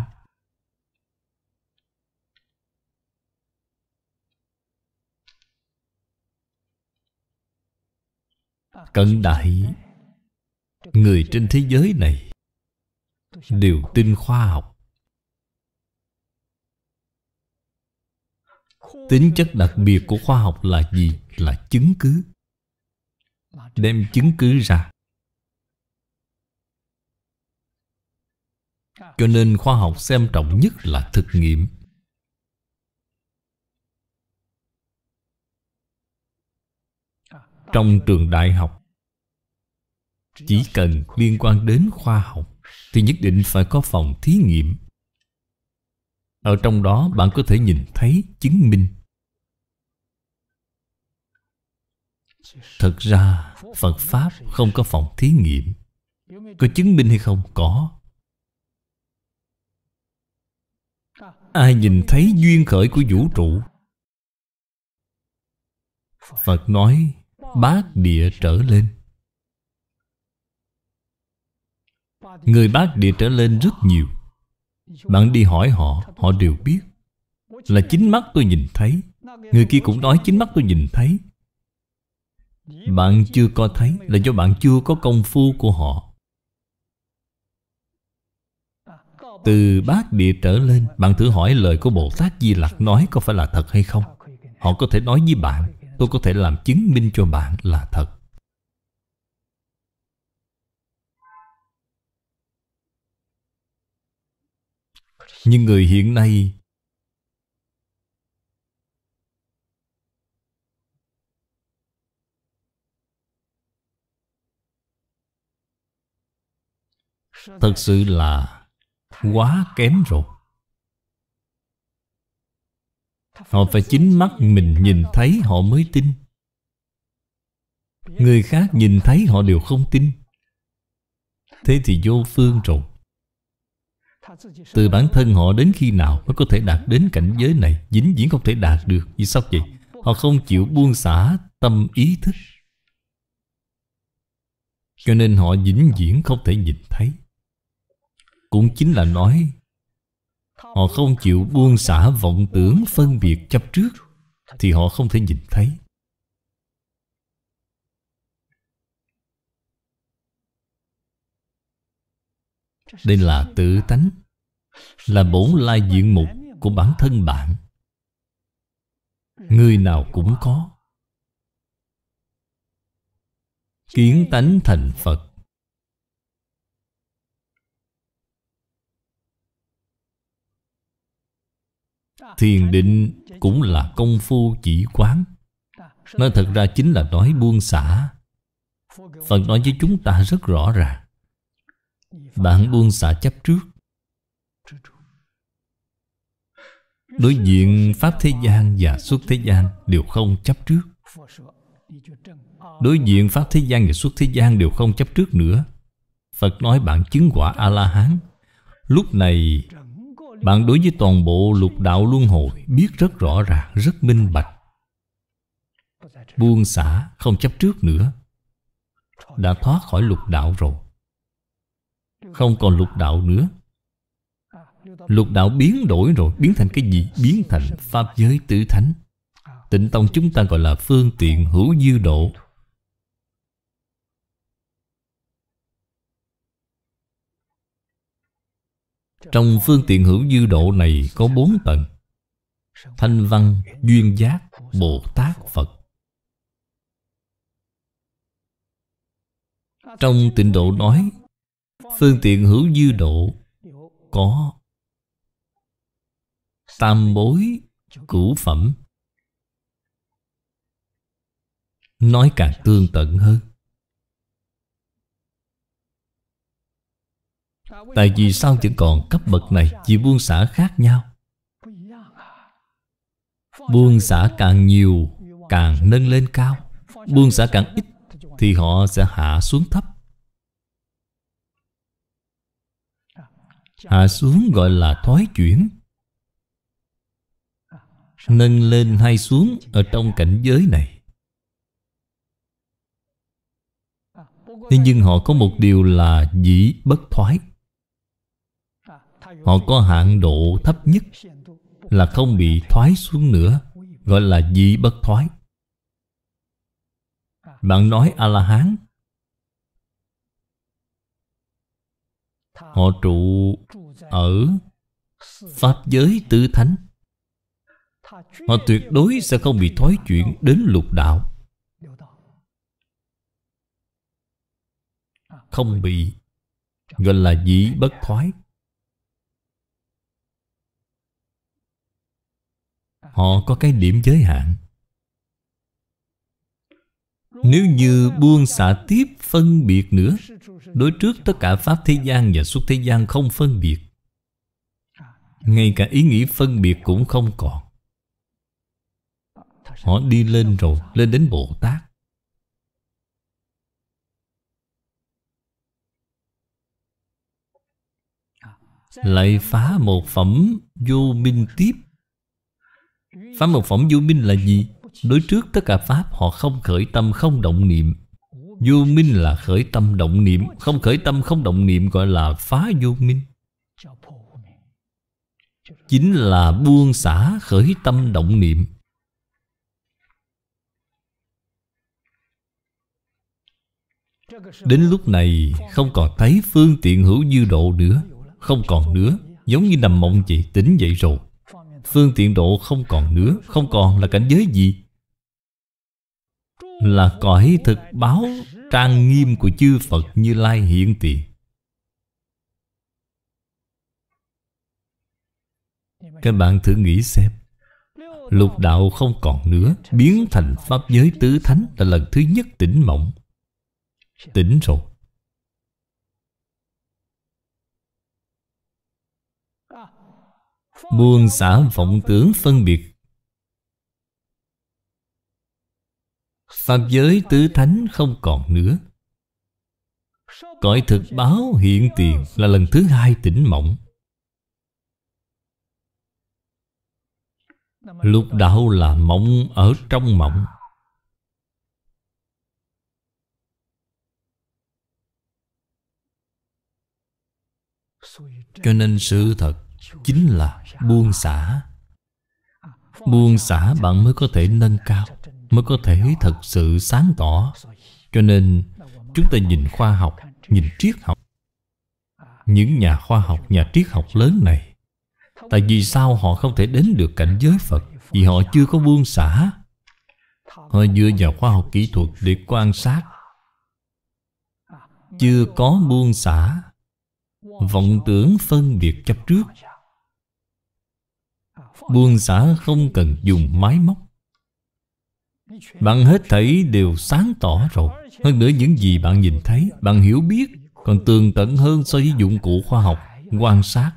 cận đại người trên thế giới này đều tin khoa học tính chất đặc biệt của khoa học là gì là chứng cứ đem chứng cứ ra cho nên khoa học xem trọng nhất là thực nghiệm à, trong trường đại học chỉ cần liên quan đến khoa học thì nhất định phải có phòng thí nghiệm ở trong đó bạn có thể nhìn thấy chứng minh Thật ra Phật Pháp không có phòng thí nghiệm Có chứng minh hay không? Có Ai nhìn thấy duyên khởi của vũ trụ Phật nói Bát địa trở lên Người bát địa trở lên rất nhiều Bạn đi hỏi họ Họ đều biết Là chính mắt tôi nhìn thấy Người kia cũng nói chính mắt tôi nhìn thấy bạn chưa có thấy là do bạn chưa có công phu của họ Từ bát địa trở lên Bạn thử hỏi lời của Bồ Tát Di Lặc nói có phải là thật hay không Họ có thể nói với bạn Tôi có thể làm chứng minh cho bạn là thật Nhưng người hiện nay Thật sự là quá kém rồi Họ phải chính mắt mình nhìn thấy họ mới tin Người khác nhìn thấy họ đều không tin Thế thì vô phương rồi Từ bản thân họ đến khi nào Mới có thể đạt đến cảnh giới này Dính diễn không thể đạt được Vì sao vậy? Họ không chịu buông xả tâm ý thức Cho nên họ dính diễn không thể nhìn thấy cũng chính là nói Họ không chịu buông xả vọng tưởng phân biệt chấp trước Thì họ không thể nhìn thấy Đây là tự tánh Là bổn lai diện mục của bản thân bạn Người nào cũng có Kiến tánh thành Phật Thiền định cũng là công phu chỉ quán Nói thật ra chính là nói buông xả Phật nói với chúng ta rất rõ ràng Bạn buông xả chấp trước Đối diện Pháp thế gian và xuất thế gian đều không chấp trước Đối diện Pháp thế gian và xuất thế gian đều không chấp trước nữa Phật nói bạn chứng quả A-la-hán Lúc này bạn đối với toàn bộ lục đạo luân hồi Biết rất rõ ràng, rất minh bạch Buông xả, không chấp trước nữa Đã thoát khỏi lục đạo rồi Không còn lục đạo nữa Lục đạo biến đổi rồi Biến thành cái gì? Biến thành Pháp giới tứ thánh Tịnh Tông chúng ta gọi là phương tiện hữu dư độ Trong phương tiện hữu dư độ này có bốn tầng Thanh văn, duyên giác, Bồ Tát, Phật Trong tịnh độ nói Phương tiện hữu dư độ Có Tam bối Cửu phẩm Nói càng tương tận hơn Tại vì sao vẫn còn cấp bậc này chỉ buông xả khác nhau Buông xả càng nhiều Càng nâng lên cao Buông xả càng ít Thì họ sẽ hạ xuống thấp Hạ xuống gọi là thoái chuyển Nâng lên hay xuống Ở trong cảnh giới này Thế nhưng họ có một điều là dĩ bất thoái Họ có hạn độ thấp nhất Là không bị thoái xuống nữa Gọi là dị bất thoái Bạn nói A-la-hán Họ trụ ở Pháp giới tứ thánh Họ tuyệt đối sẽ không bị thoái chuyển đến lục đạo Không bị Gọi là dĩ bất thoái họ có cái điểm giới hạn Nếu như buông xả tiếp phân biệt nữa Đối trước tất cả Pháp thế gian và xuất thế gian không phân biệt Ngay cả ý nghĩ phân biệt cũng không còn Họ đi lên rồi, lên đến Bồ Tát Lại phá một phẩm vô minh tiếp Pháp một phẩm vô minh là gì? Đối trước tất cả Pháp họ không khởi tâm không động niệm Vô minh là khởi tâm động niệm Không khởi tâm không động niệm gọi là phá vô minh Chính là buông xả khởi tâm động niệm Đến lúc này không còn thấy phương tiện hữu dư độ nữa Không còn nữa Giống như nằm mộng chị tỉnh dậy rồi Phương tiện độ không còn nữa Không còn là cảnh giới gì Là cõi thực báo Trang nghiêm của chư Phật Như Lai hiện tiền Các bạn thử nghĩ xem Lục đạo không còn nữa Biến thành pháp giới tứ thánh Là lần thứ nhất tỉnh mộng Tỉnh rồi Buông xả vọng tưởng phân biệt Pháp giới tứ thánh không còn nữa Cõi thực báo hiện tiền là lần thứ hai tỉnh mộng lúc đạo là mộng ở trong mộng Cho nên sự thật chính là buông xả buông xả bạn mới có thể nâng cao mới có thể thật sự sáng tỏ cho nên chúng ta nhìn khoa học nhìn triết học những nhà khoa học nhà triết học lớn này tại vì sao họ không thể đến được cảnh giới phật vì họ chưa có buông xả họ dựa vào khoa học kỹ thuật để quan sát chưa có buông xả vọng tưởng phân biệt chấp trước Buông xả không cần dùng máy móc Bạn hết thảy đều sáng tỏ rồi Hơn nữa những gì bạn nhìn thấy Bạn hiểu biết Còn tường tận hơn so với dụng cụ khoa học Quan sát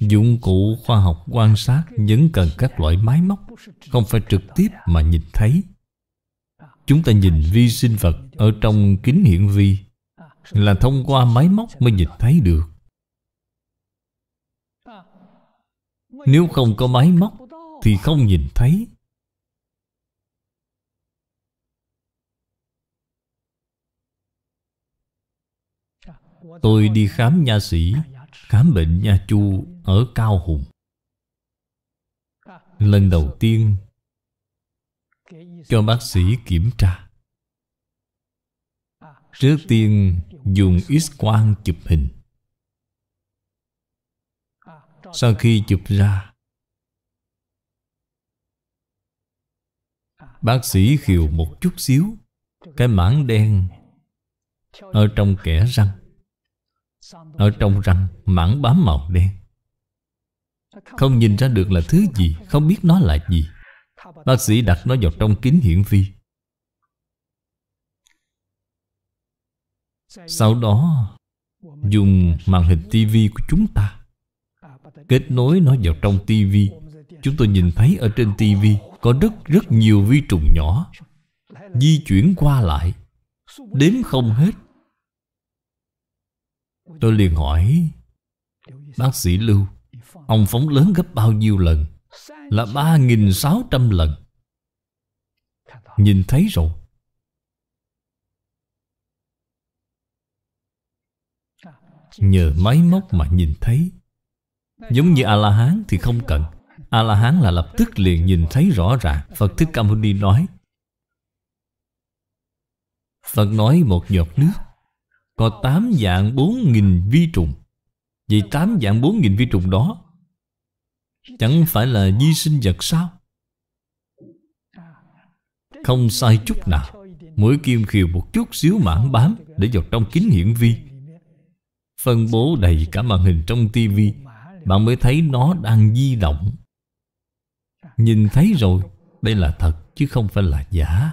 Dụng cụ khoa học quan sát vẫn cần các loại máy móc Không phải trực tiếp mà nhìn thấy Chúng ta nhìn vi sinh vật ở trong kính hiển vi là thông qua máy móc mới nhìn thấy được Nếu không có máy móc Thì không nhìn thấy Tôi đi khám nha sĩ Khám bệnh nha chu Ở Cao Hùng Lần đầu tiên Cho bác sĩ kiểm tra Trước tiên dùng x quang chụp hình sau khi chụp ra bác sĩ khều một chút xíu cái mảng đen ở trong kẽ răng ở trong răng mảng bám màu đen không nhìn ra được là thứ gì không biết nó là gì bác sĩ đặt nó vào trong kính hiển vi sau đó dùng màn hình tivi của chúng ta kết nối nó vào trong tivi chúng tôi nhìn thấy ở trên tivi có rất rất nhiều vi trùng nhỏ di chuyển qua lại đếm không hết tôi liền hỏi bác sĩ lưu ông phóng lớn gấp bao nhiêu lần là ba nghìn sáu trăm lần nhìn thấy rồi Nhờ máy móc mà nhìn thấy Giống như A-la-hán thì không cần A-la-hán là lập tức liền nhìn thấy rõ ràng Phật Thích Ca Mâu Ni nói Phật nói một giọt nước Có tám dạng bốn nghìn vi trùng Vậy tám dạng bốn nghìn vi trùng đó Chẳng phải là di sinh vật sao Không sai chút nào Mỗi kim khiều một chút xíu mảng bám Để vào trong kính hiển vi Phân bố đầy cả màn hình trong tivi Bạn mới thấy nó đang di động Nhìn thấy rồi Đây là thật chứ không phải là giả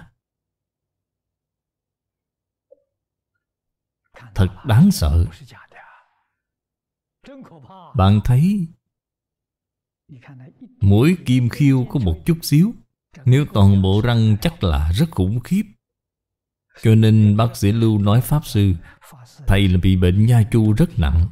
Thật đáng sợ Bạn thấy Mỗi kim khiêu có một chút xíu Nếu toàn bộ răng chắc là rất khủng khiếp Cho nên bác sĩ Lưu nói Pháp Sư Thầy là bị bệnh nha chu rất nặng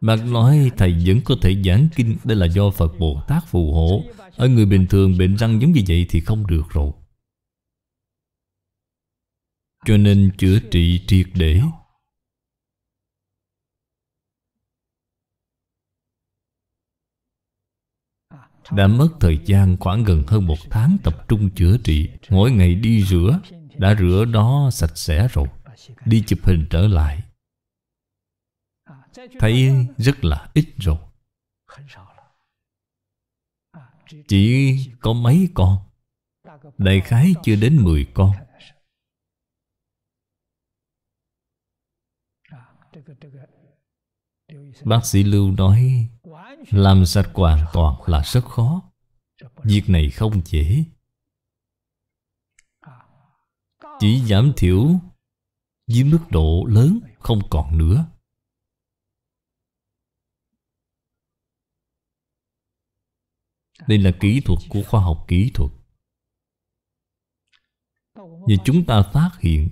Bác nói thầy vẫn có thể giảng kinh Đây là do Phật Bồ Tát phù hộ Ở người bình thường bệnh răng giống như vậy thì không được rồi Cho nên chữa trị triệt để đã mất thời gian khoảng gần hơn một tháng tập trung chữa trị. Mỗi ngày đi rửa, đã rửa đó sạch sẽ rồi. Đi chụp hình trở lại. Thấy rất là ít rồi. Chỉ có mấy con. Đại khái chưa đến 10 con. Bác sĩ Lưu nói làm sạch hoàn toàn là rất khó Việc này không dễ Chỉ giảm thiểu Với mức độ lớn không còn nữa Đây là kỹ thuật của khoa học kỹ thuật Và chúng ta phát hiện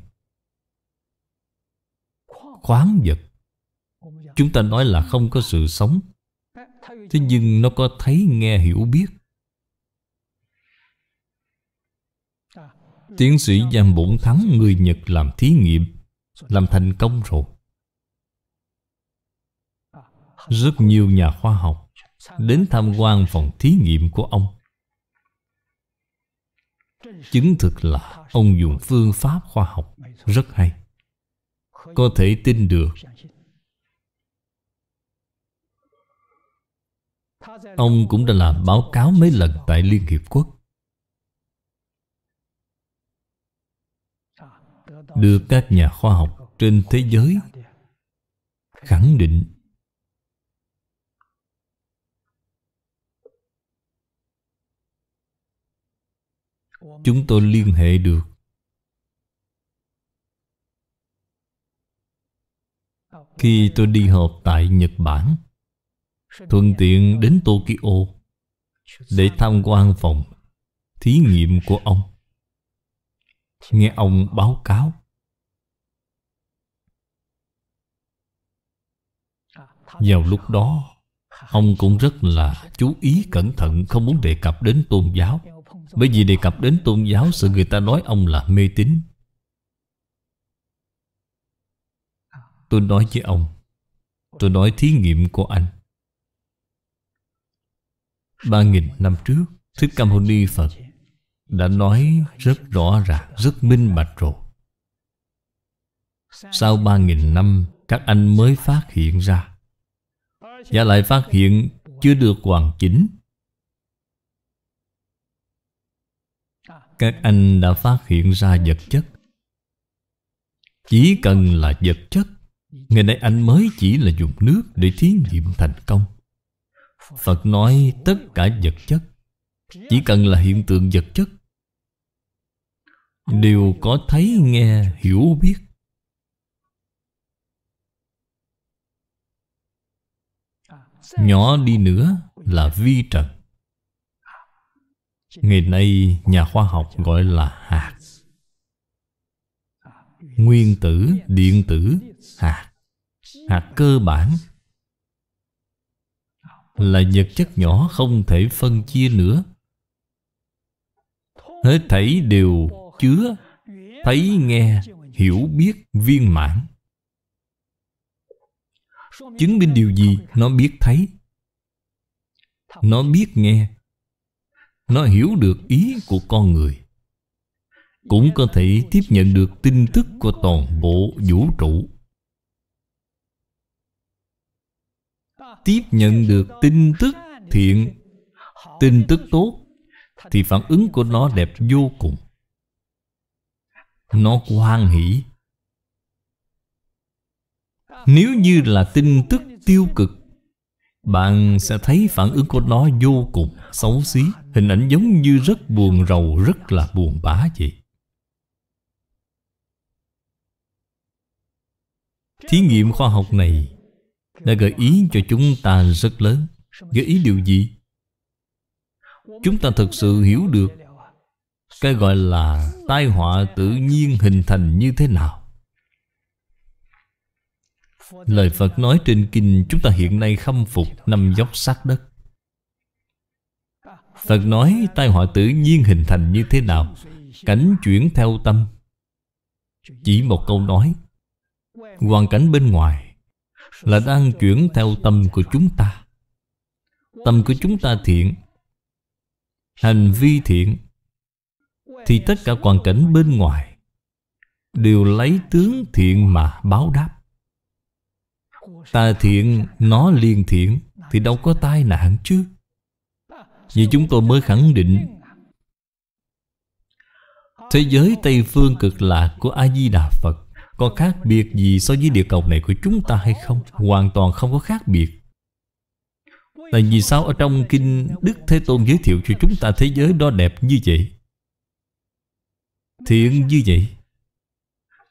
Khoáng vật Chúng ta nói là không có sự sống Thế nhưng nó có thấy nghe hiểu biết Tiến sĩ Giang Bổn Thắng người Nhật làm thí nghiệm Làm thành công rồi Rất nhiều nhà khoa học Đến tham quan phòng thí nghiệm của ông Chứng thực là ông dùng phương pháp khoa học rất hay Có thể tin được Ông cũng đã làm báo cáo mấy lần tại Liên Hiệp Quốc Được các nhà khoa học trên thế giới Khẳng định Chúng tôi liên hệ được Khi tôi đi họp tại Nhật Bản thuận tiện đến Tokyo để tham quan phòng thí nghiệm của ông. Nghe ông báo cáo Vào lúc đó Ông cũng rất là chú ý cẩn thận Không muốn đề cập đến tôn giáo Bởi vì đề cập đến tôn giáo Sự người ta nói ông là mê tín Tôi nói với ông Tôi nói thí nghiệm của anh Ba nghìn năm trước Thích Ca Mâu Ni Phật đã nói rất rõ ràng, rất minh bạch rồi. Sau ba nghìn năm, các anh mới phát hiện ra. Và lại phát hiện chưa được hoàn chỉnh. Các anh đã phát hiện ra vật chất. Chỉ cần là vật chất, ngày nay anh mới chỉ là dùng nước để thí nghiệm thành công. Phật nói tất cả vật chất Chỉ cần là hiện tượng vật chất Đều có thấy, nghe, hiểu, biết Nhỏ đi nữa là vi trần Ngày nay nhà khoa học gọi là hạt Nguyên tử, điện tử, hạt Hạt cơ bản là vật chất nhỏ không thể phân chia nữa. Hết thảy đều chứa, thấy nghe, hiểu biết, viên mãn. Chứng minh điều gì nó biết thấy, nó biết nghe, nó hiểu được ý của con người. Cũng có thể tiếp nhận được tin tức của toàn bộ vũ trụ tiếp nhận được tin tức thiện Tin tức tốt Thì phản ứng của nó đẹp vô cùng Nó hoan hỷ Nếu như là tin tức tiêu cực Bạn sẽ thấy phản ứng của nó vô cùng xấu xí Hình ảnh giống như rất buồn rầu, rất là buồn bã vậy Thí nghiệm khoa học này đã gợi ý cho chúng ta rất lớn Gợi ý điều gì? Chúng ta thực sự hiểu được Cái gọi là tai họa tự nhiên hình thành như thế nào Lời Phật nói trên kinh chúng ta hiện nay khâm phục năm dốc sát đất Phật nói tai họa tự nhiên hình thành như thế nào Cảnh chuyển theo tâm Chỉ một câu nói Hoàn cảnh bên ngoài là đang chuyển theo tâm của chúng ta Tâm của chúng ta thiện Hành vi thiện Thì tất cả hoàn cảnh bên ngoài Đều lấy tướng thiện mà báo đáp Ta thiện, nó liền thiện Thì đâu có tai nạn chứ Vì chúng tôi mới khẳng định Thế giới Tây Phương cực lạc của A-di-đà Phật có khác biệt gì so với địa cầu này của chúng ta hay không? Hoàn toàn không có khác biệt Tại vì sao ở trong kinh Đức Thế Tôn giới thiệu cho chúng ta thế giới đó đẹp như vậy? Thiện như vậy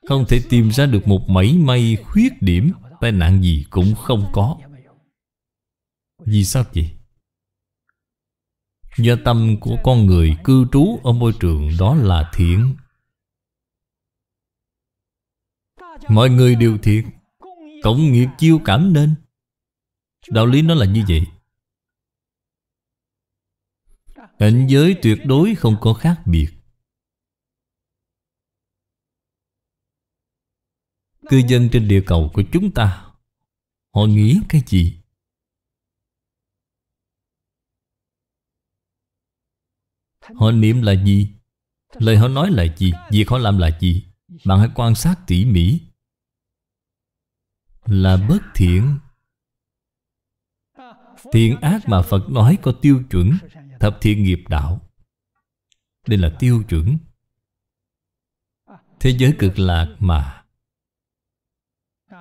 Không thể tìm ra được một mảy may khuyết điểm Tai nạn gì cũng không có Vì sao vậy? Do tâm của con người cư trú ở môi trường đó là thiện Mọi người đều thiệt Cộng nghiệp chiêu cảm nên Đạo lý nó là như vậy Hạnh giới tuyệt đối không có khác biệt Cư dân trên địa cầu của chúng ta Họ nghĩ cái gì? Họ niệm là gì? Lời họ nói là gì? Việc họ làm là gì? Bạn hãy quan sát tỉ mỉ là bất thiện Thiện ác mà Phật nói có tiêu chuẩn Thập thiện nghiệp đạo Đây là tiêu chuẩn Thế giới cực lạc mà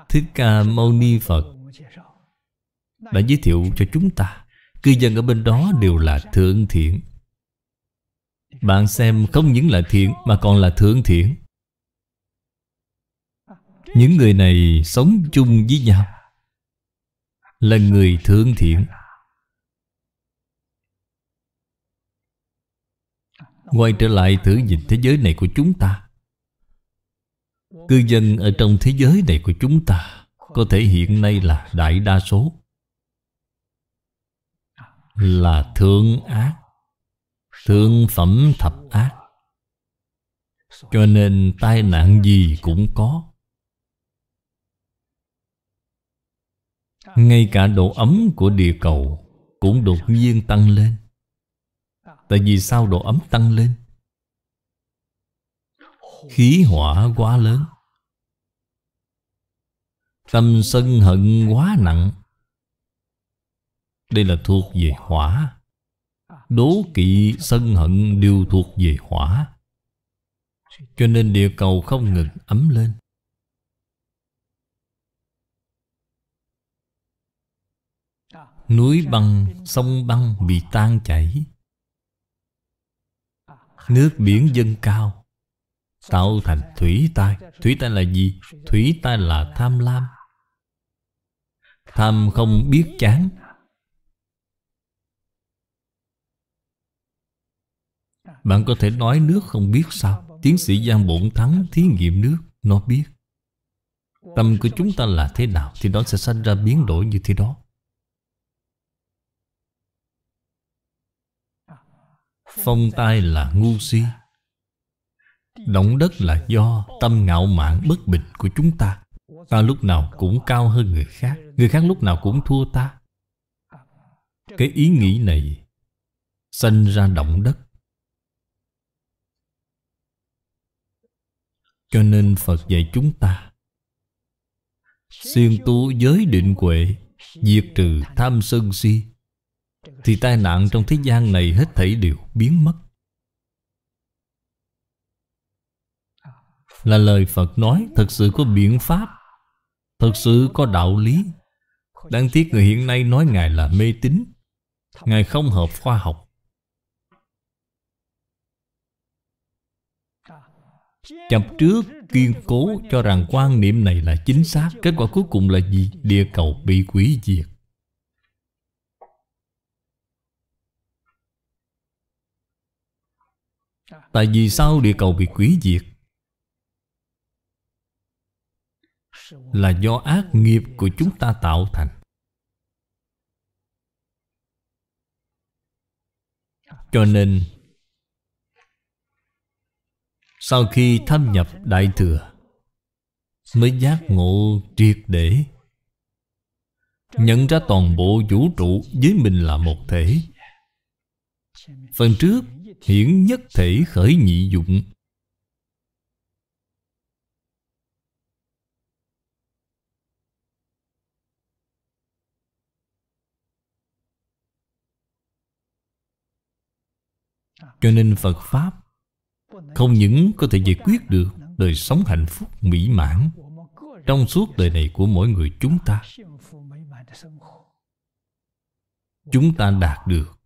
Thích Ca Mâu Ni Phật Đã giới thiệu cho chúng ta Cư dân ở bên đó đều là thượng thiện Bạn xem không những là thiện mà còn là thượng thiện những người này sống chung với nhau Là người thương thiện Quay trở lại thử nhìn thế giới này của chúng ta Cư dân ở trong thế giới này của chúng ta Có thể hiện nay là đại đa số Là thương ác Thương phẩm thập ác Cho nên tai nạn gì cũng có Ngay cả độ ấm của địa cầu Cũng đột nhiên tăng lên Tại vì sao độ ấm tăng lên? Khí hỏa quá lớn Tâm sân hận quá nặng Đây là thuộc về hỏa Đố kỵ sân hận đều thuộc về hỏa Cho nên địa cầu không ngừng ấm lên Núi băng, sông băng bị tan chảy Nước biển dâng cao Tạo thành thủy tai Thủy tai là gì? Thủy tai là tham lam Tham không biết chán Bạn có thể nói nước không biết sao Tiến sĩ Giang Bổn Thắng thí nghiệm nước Nó biết Tâm của chúng ta là thế nào Thì nó sẽ sanh ra biến đổi như thế đó Phong tai là ngu si Động đất là do tâm ngạo mạn bất bình của chúng ta Ta lúc nào cũng cao hơn người khác Người khác lúc nào cũng thua ta Cái ý nghĩ này Sanh ra động đất Cho nên Phật dạy chúng ta Xuyên tu giới định huệ Diệt trừ tham sân si thì tai nạn trong thế gian này hết thảy đều biến mất là lời Phật nói thật sự có biện pháp thật sự có đạo lý đáng tiếc người hiện nay nói ngài là mê tín ngài không hợp khoa học chập trước kiên cố cho rằng quan niệm này là chính xác kết quả cuối cùng là gì địa cầu bị quỷ diệt Tại vì sao địa cầu bị quỷ diệt? Là do ác nghiệp của chúng ta tạo thành Cho nên Sau khi thâm nhập Đại Thừa Mới giác ngộ triệt để Nhận ra toàn bộ vũ trụ với mình là một thể Phần trước hiển nhất thể khởi nhị dụng cho nên phật pháp không những có thể giải quyết được đời sống hạnh phúc mỹ mãn trong suốt đời này của mỗi người chúng ta chúng ta đạt được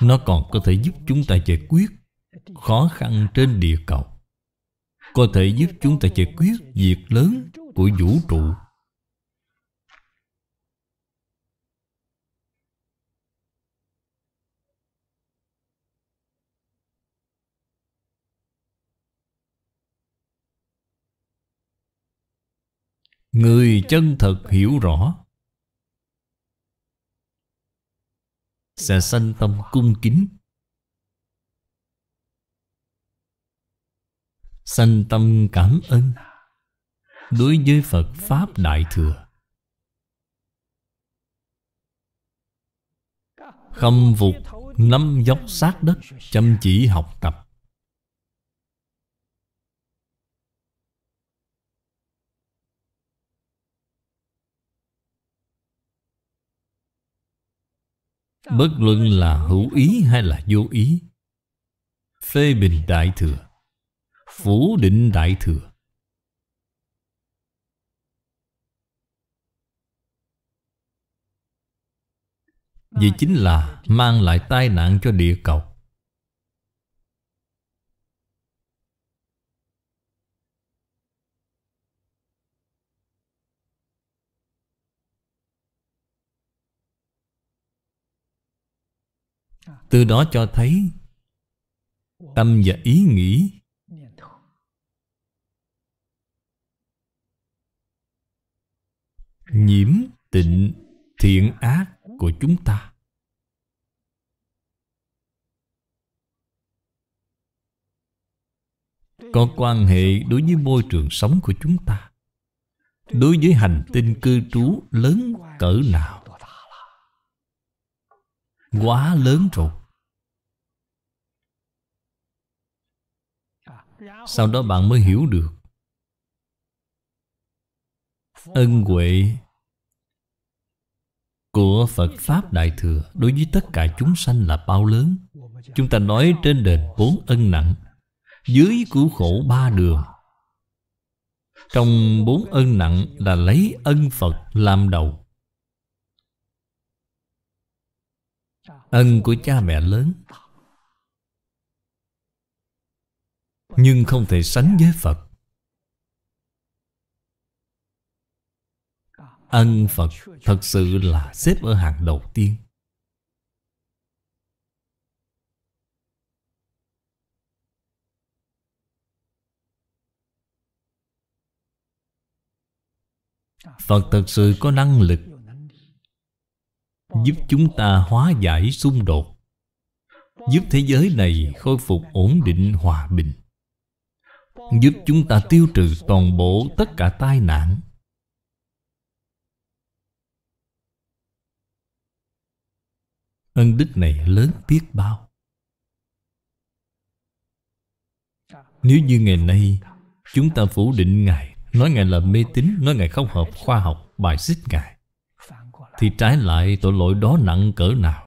nó còn có thể giúp chúng ta giải quyết khó khăn trên địa cầu Có thể giúp chúng ta giải quyết việc lớn của vũ trụ Người chân thật hiểu rõ sẽ sanh tâm cung kính sanh tâm cảm ơn đối với Phật Pháp Đại Thừa. Khâm phục năm dốc sát đất chăm chỉ học tập. Bất luận là hữu ý hay là vô ý Phê bình Đại Thừa Phủ định Đại Thừa vì chính là mang lại tai nạn cho địa cầu Từ đó cho thấy tâm và ý nghĩ nhiễm tịnh thiện ác của chúng ta có quan hệ đối với môi trường sống của chúng ta đối với hành tinh cư trú lớn cỡ nào quá lớn rồi Sau đó bạn mới hiểu được Ân huệ của Phật Pháp Đại Thừa đối với tất cả chúng sanh là bao lớn Chúng ta nói trên đền bốn ân nặng Dưới cứu khổ ba đường Trong bốn ân nặng là lấy ân Phật làm đầu Ân của cha mẹ lớn Nhưng không thể sánh với Phật Ăn Phật thật sự là xếp ở hàng đầu tiên Phật thật sự có năng lực Giúp chúng ta hóa giải xung đột Giúp thế giới này khôi phục ổn định hòa bình Giúp chúng ta tiêu trừ toàn bộ tất cả tai nạn Ân đức này lớn biết bao Nếu như ngày nay Chúng ta phủ định Ngài Nói Ngài là mê tín Nói Ngài không hợp khoa học Bài xích Ngài Thì trái lại tội lỗi đó nặng cỡ nào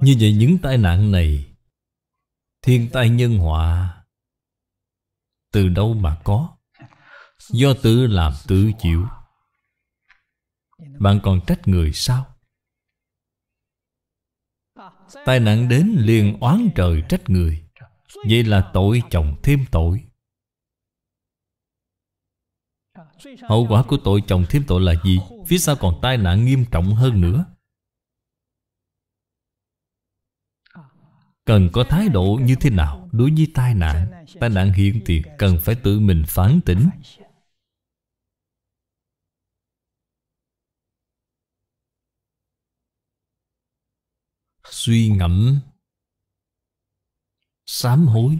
Như vậy những tai nạn này Thiên tai nhân họa Từ đâu mà có Do tự làm tự chịu Bạn còn trách người sao Tai nạn đến liền oán trời trách người Vậy là tội chồng thêm tội Hậu quả của tội chồng thêm tội là gì? Phía sau còn tai nạn nghiêm trọng hơn nữa Cần có thái độ như thế nào đối với tai nạn Tai nạn hiện tiền cần phải tự mình phán tỉnh Suy ngẫm Sám hối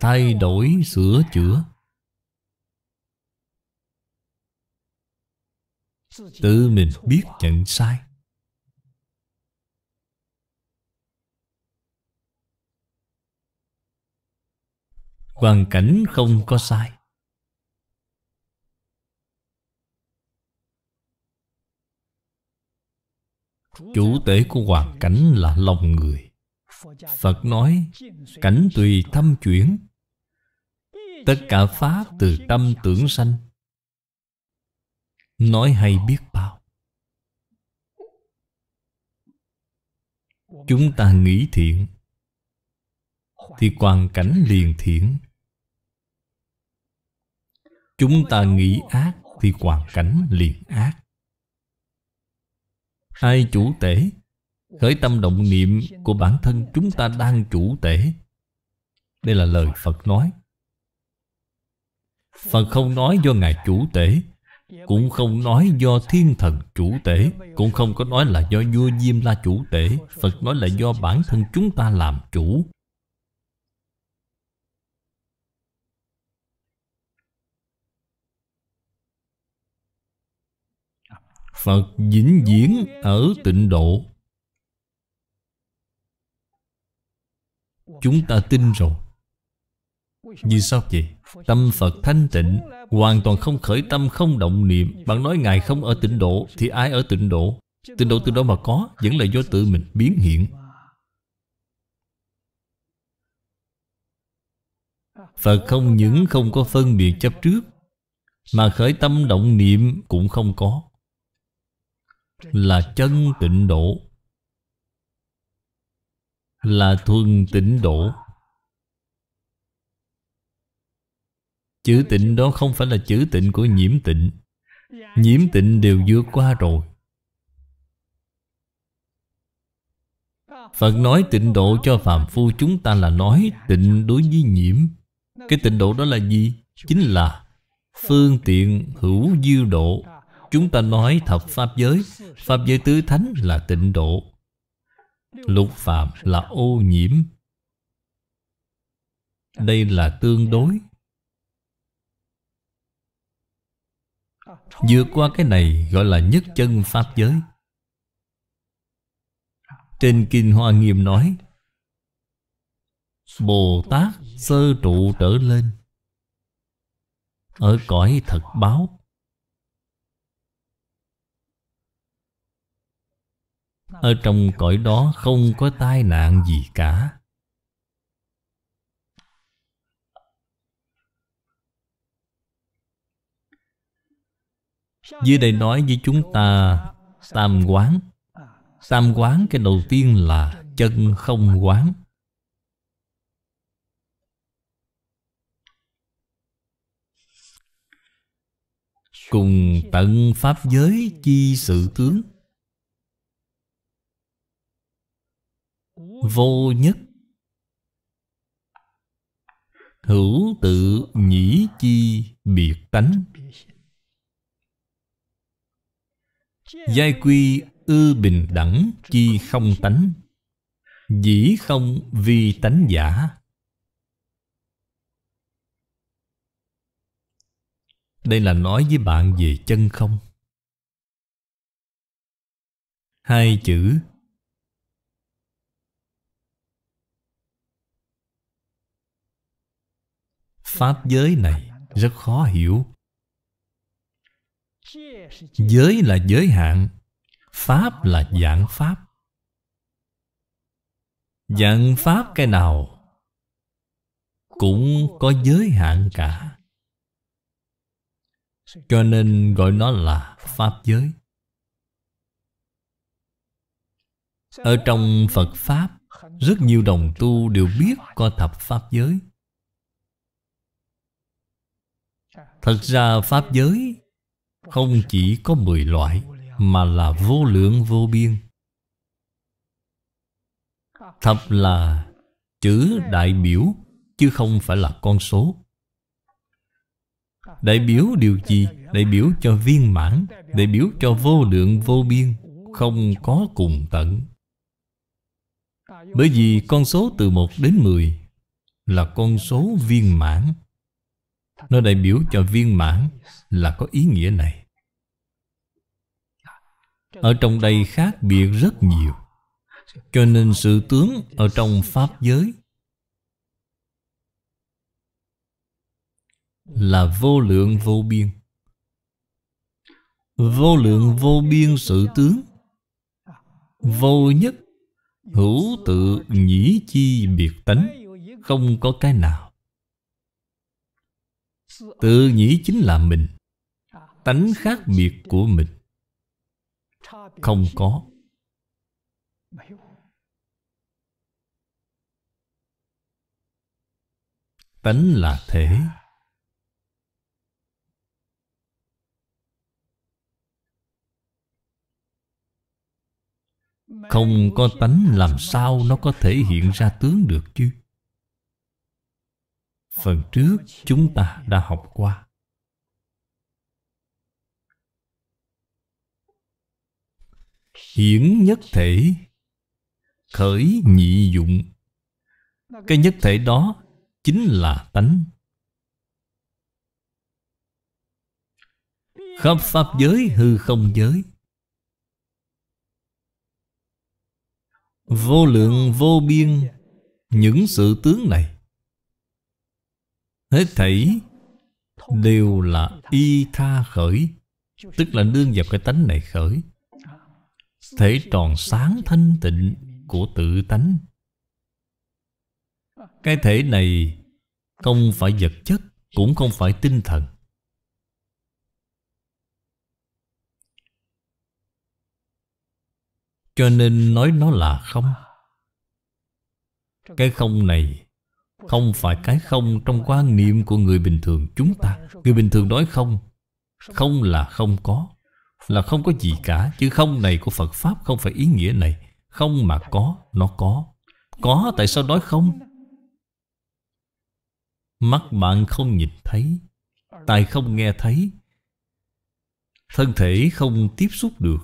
Thay đổi sửa chữa Tự mình biết nhận sai hoàn cảnh không có sai chủ tể của hoàn cảnh là lòng người phật nói cảnh tùy tâm chuyển tất cả pháp từ tâm tưởng sanh nói hay biết bao chúng ta nghĩ thiện thì hoàn cảnh liền thiện Chúng ta nghĩ ác thì hoàn cảnh liền ác Ai chủ tể Khởi tâm động niệm của bản thân chúng ta đang chủ tể Đây là lời Phật nói Phật không nói do Ngài chủ tể Cũng không nói do thiên thần chủ tể Cũng không có nói là do vua Diêm La chủ tể Phật nói là do bản thân chúng ta làm chủ Phật vĩnh viễn ở tịnh độ Chúng ta tin rồi Vì sao vậy? Tâm Phật thanh tịnh Hoàn toàn không khởi tâm, không động niệm Bạn nói Ngài không ở tịnh độ Thì ai ở tịnh độ? Tịnh độ từ đâu mà có? Vẫn là do tự mình biến hiện Phật không những không có phân biệt chấp trước Mà khởi tâm động niệm cũng không có là chân tịnh độ Là thuần tịnh độ Chữ tịnh đó không phải là chữ tịnh của nhiễm tịnh Nhiễm tịnh đều vượt qua rồi Phật nói tịnh độ cho phàm phu chúng ta là nói tịnh đối với nhiễm Cái tịnh độ đó là gì? Chính là phương tiện hữu dư độ Chúng ta nói thập Pháp giới Pháp giới tứ thánh là tịnh độ Lục phạm là ô nhiễm Đây là tương đối Vượt qua cái này gọi là nhất chân Pháp giới Trên Kinh Hoa Nghiêm nói Bồ Tát sơ trụ trở lên Ở cõi thật báo Ở trong cõi đó không có tai nạn gì cả Dưới đây nói với chúng ta Tam quán Tam quán cái đầu tiên là Chân không quán Cùng tận Pháp giới chi sự tướng vô nhất hữu tự nhĩ chi biệt tánh giai quy ư bình đẳng chi không tánh dĩ không vi tánh giả đây là nói với bạn về chân không hai chữ Pháp giới này rất khó hiểu Giới là giới hạn Pháp là dạng Pháp Dạng Pháp cái nào Cũng có giới hạn cả Cho nên gọi nó là Pháp giới Ở trong Phật Pháp Rất nhiều đồng tu đều biết có thập Pháp giới Thật ra Pháp giới không chỉ có 10 loại mà là vô lượng vô biên. Thập là chữ đại biểu chứ không phải là con số. Đại biểu điều gì? Đại biểu cho viên mãn, đại biểu cho vô lượng vô biên, không có cùng tận. Bởi vì con số từ 1 đến 10 là con số viên mãn nó đại biểu cho viên mãn là có ý nghĩa này Ở trong đây khác biệt rất nhiều Cho nên sự tướng ở trong Pháp giới Là vô lượng vô biên Vô lượng vô biên sự tướng Vô nhất Hữu tự nhĩ chi biệt tánh Không có cái nào Tự nhĩ chính là mình Tánh khác biệt của mình Không có Tánh là thể Không có tánh làm sao nó có thể hiện ra tướng được chứ phần trước chúng ta đã học qua hiển nhất thể khởi nhị dụng cái nhất thể đó chính là tánh khắp pháp giới hư không giới vô lượng vô biên những sự tướng này Hết thảy đều là y tha khởi Tức là đương vào cái tánh này khởi Thể tròn sáng thanh tịnh của tự tánh Cái thể này không phải vật chất Cũng không phải tinh thần Cho nên nói nó là không Cái không này không phải cái không trong quan niệm của người bình thường chúng ta Người bình thường nói không Không là không có Là không có gì cả Chứ không này của Phật Pháp không phải ý nghĩa này Không mà có, nó có Có tại sao nói không Mắt bạn không nhìn thấy Tai không nghe thấy Thân thể không tiếp xúc được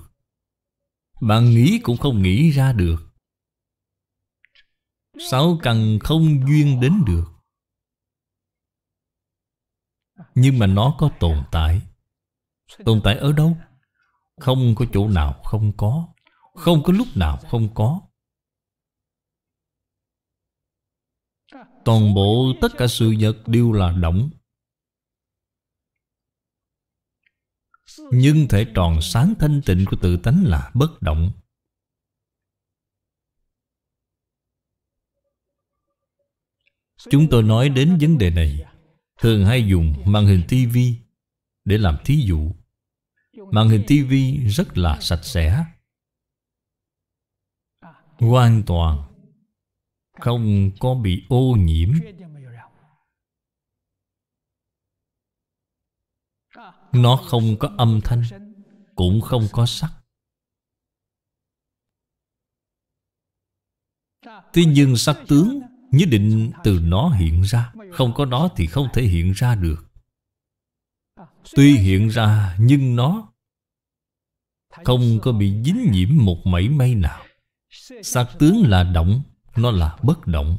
Bạn nghĩ cũng không nghĩ ra được Sáu cần không duyên đến được Nhưng mà nó có tồn tại Tồn tại ở đâu? Không có chỗ nào không có Không có lúc nào không có Toàn bộ tất cả sự vật đều là động Nhưng thể tròn sáng thanh tịnh của tự tánh là bất động Chúng tôi nói đến vấn đề này Thường hay dùng màn hình tivi Để làm thí dụ Màn hình tivi rất là sạch sẽ Hoàn toàn Không có bị ô nhiễm Nó không có âm thanh Cũng không có sắc Tuy nhiên sắc tướng Nhất định từ nó hiện ra Không có nó thì không thể hiện ra được Tuy hiện ra nhưng nó Không có bị dính nhiễm một mảy may nào Sắc tướng là động Nó là bất động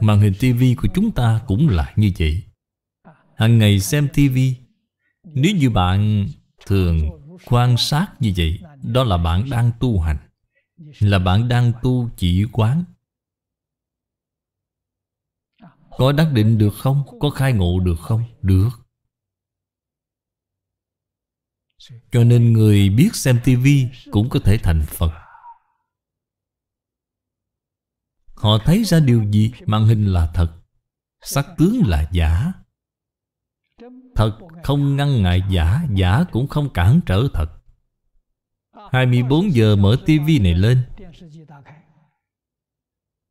Màn hình tivi của chúng ta cũng là như vậy Hàng ngày xem tivi Nếu như bạn thường quan sát như vậy Đó là bạn đang tu hành là bạn đang tu chỉ quán có đắc định được không? Có khai ngộ được không? Được Cho nên người biết xem tivi cũng có thể thành Phật Họ thấy ra điều gì? Màn hình là thật Sắc tướng là giả Thật không ngăn ngại giả Giả cũng không cản trở thật 24 giờ mở tivi này lên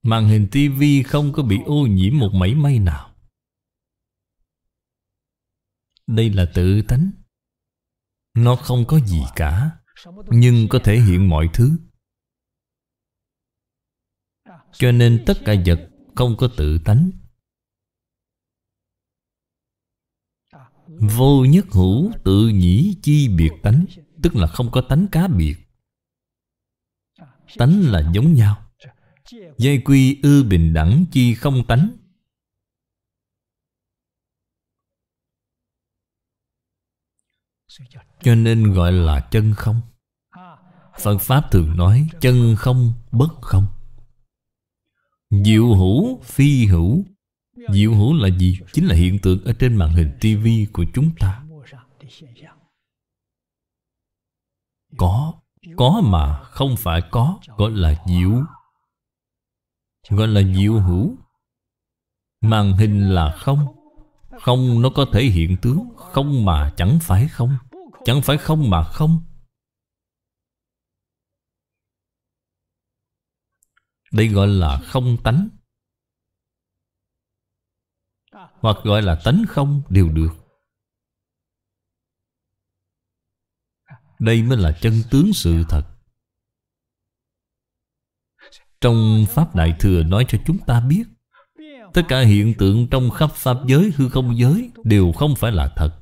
Màn hình tivi không có bị ô nhiễm một mảy may nào Đây là tự tánh Nó không có gì cả Nhưng có thể hiện mọi thứ Cho nên tất cả vật không có tự tánh Vô nhất hữu tự nhĩ chi biệt tánh Tức là không có tánh cá biệt Tánh là giống nhau Giai quy ư bình đẳng chi không tánh Cho nên gọi là chân không Phật Pháp thường nói chân không bất không Diệu hữu phi hữu Diệu hữu là gì? Chính là hiện tượng ở trên màn hình TV của chúng ta Có Có mà không phải có Gọi là diệu Gọi là diệu hữu Màn hình là không Không nó có thể hiện tướng Không mà chẳng phải không Chẳng phải không mà không Đây gọi là không tánh Hoặc gọi là tánh không đều được Đây mới là chân tướng sự thật Trong Pháp Đại Thừa nói cho chúng ta biết Tất cả hiện tượng trong khắp Pháp giới hư không giới Đều không phải là thật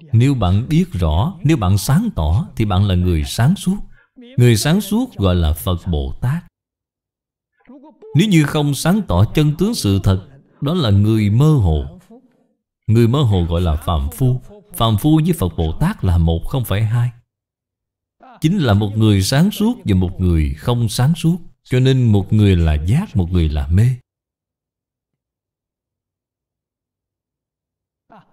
Nếu bạn biết rõ, nếu bạn sáng tỏ Thì bạn là người sáng suốt Người sáng suốt gọi là Phật Bồ Tát Nếu như không sáng tỏ chân tướng sự thật Đó là người mơ hồ Người mơ hồ gọi là phạm phu phàm Phu với Phật Bồ Tát là một không phải hai Chính là một người sáng suốt và một người không sáng suốt Cho nên một người là giác, một người là mê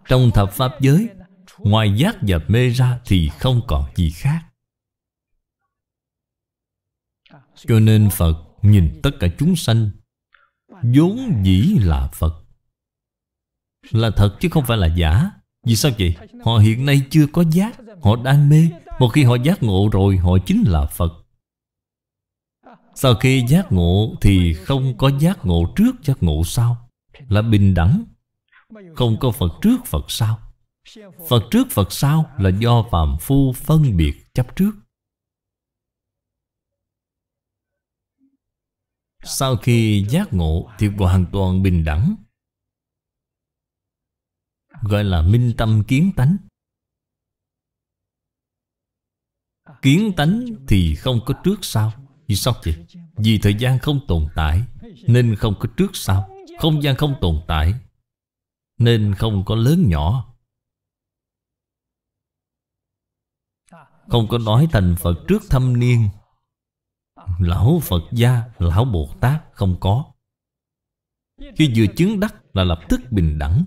Trong thập pháp giới Ngoài giác và mê ra thì không còn gì khác Cho nên Phật nhìn tất cả chúng sanh vốn dĩ là Phật Là thật chứ không phải là giả vì sao vậy? Họ hiện nay chưa có giác Họ đang mê Một khi họ giác ngộ rồi họ chính là Phật Sau khi giác ngộ thì không có giác ngộ trước giác ngộ sau Là bình đẳng Không có Phật trước Phật sau Phật trước Phật sau là do phàm phu phân biệt chấp trước Sau khi giác ngộ thì hoàn toàn bình đẳng gọi là minh tâm kiến tánh Kiến tánh thì không có trước sau Vì sao vậy? Vì thời gian không tồn tại Nên không có trước sau Không gian không tồn tại Nên không có lớn nhỏ Không có nói thành Phật trước thâm niên Lão Phật gia, Lão Bồ Tát không có Khi vừa chứng đắc là lập tức bình đẳng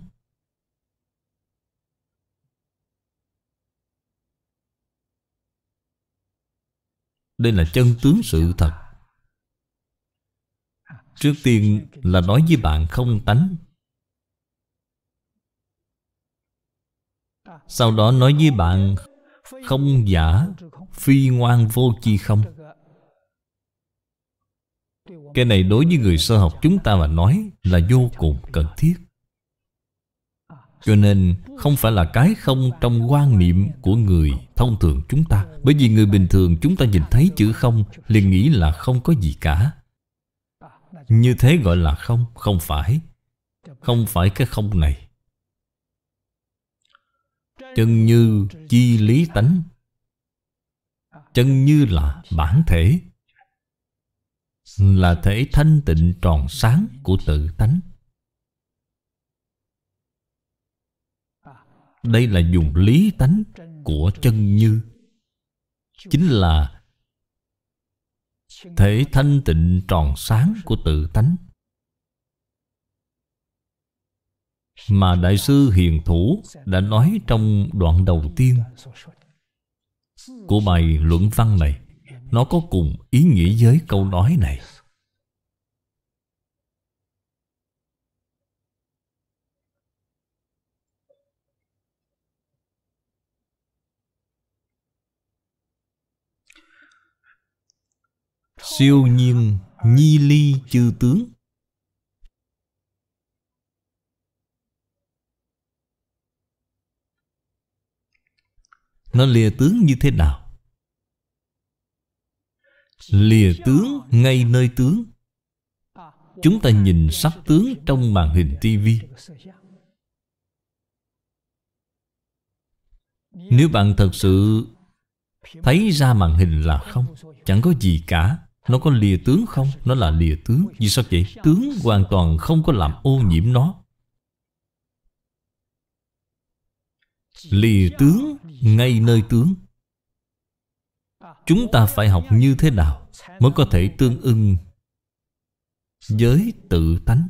Đây là chân tướng sự thật Trước tiên là nói với bạn không tánh Sau đó nói với bạn Không giả Phi ngoan vô chi không Cái này đối với người sơ học chúng ta mà nói Là vô cùng cần thiết cho nên không phải là cái không trong quan niệm của người thông thường chúng ta Bởi vì người bình thường chúng ta nhìn thấy chữ không liền nghĩ là không có gì cả Như thế gọi là không, không phải Không phải cái không này Chân như chi lý tánh Chân như là bản thể Là thể thanh tịnh tròn sáng của tự tánh đây là dùng lý tánh của chân như chính là thể thanh tịnh tròn sáng của tự tánh mà đại sư hiền thủ đã nói trong đoạn đầu tiên của bài luận văn này nó có cùng ý nghĩa với câu nói này siêu nhiên nhi ly chư tướng nó lìa tướng như thế nào lìa tướng ngay nơi tướng chúng ta nhìn sắc tướng trong màn hình tivi nếu bạn thật sự thấy ra màn hình là không chẳng có gì cả nó có lìa tướng không? Nó là lìa tướng Vì sao vậy? Tướng hoàn toàn không có làm ô nhiễm nó Lìa tướng ngay nơi tướng Chúng ta phải học như thế nào Mới có thể tương ưng Với tự tánh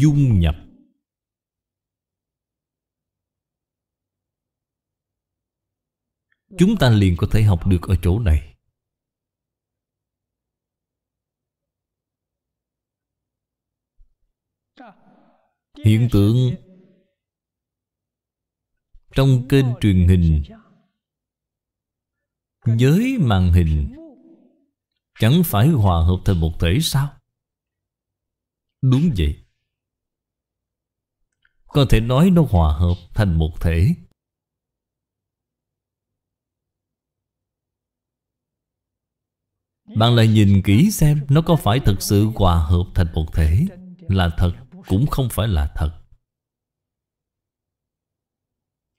Dung nhập Chúng ta liền có thể học được ở chỗ này hiện tượng trong kênh truyền hình với màn hình chẳng phải hòa hợp thành một thể sao đúng vậy có thể nói nó hòa hợp thành một thể bạn lại nhìn kỹ xem nó có phải thật sự hòa hợp thành một thể là thật cũng không phải là thật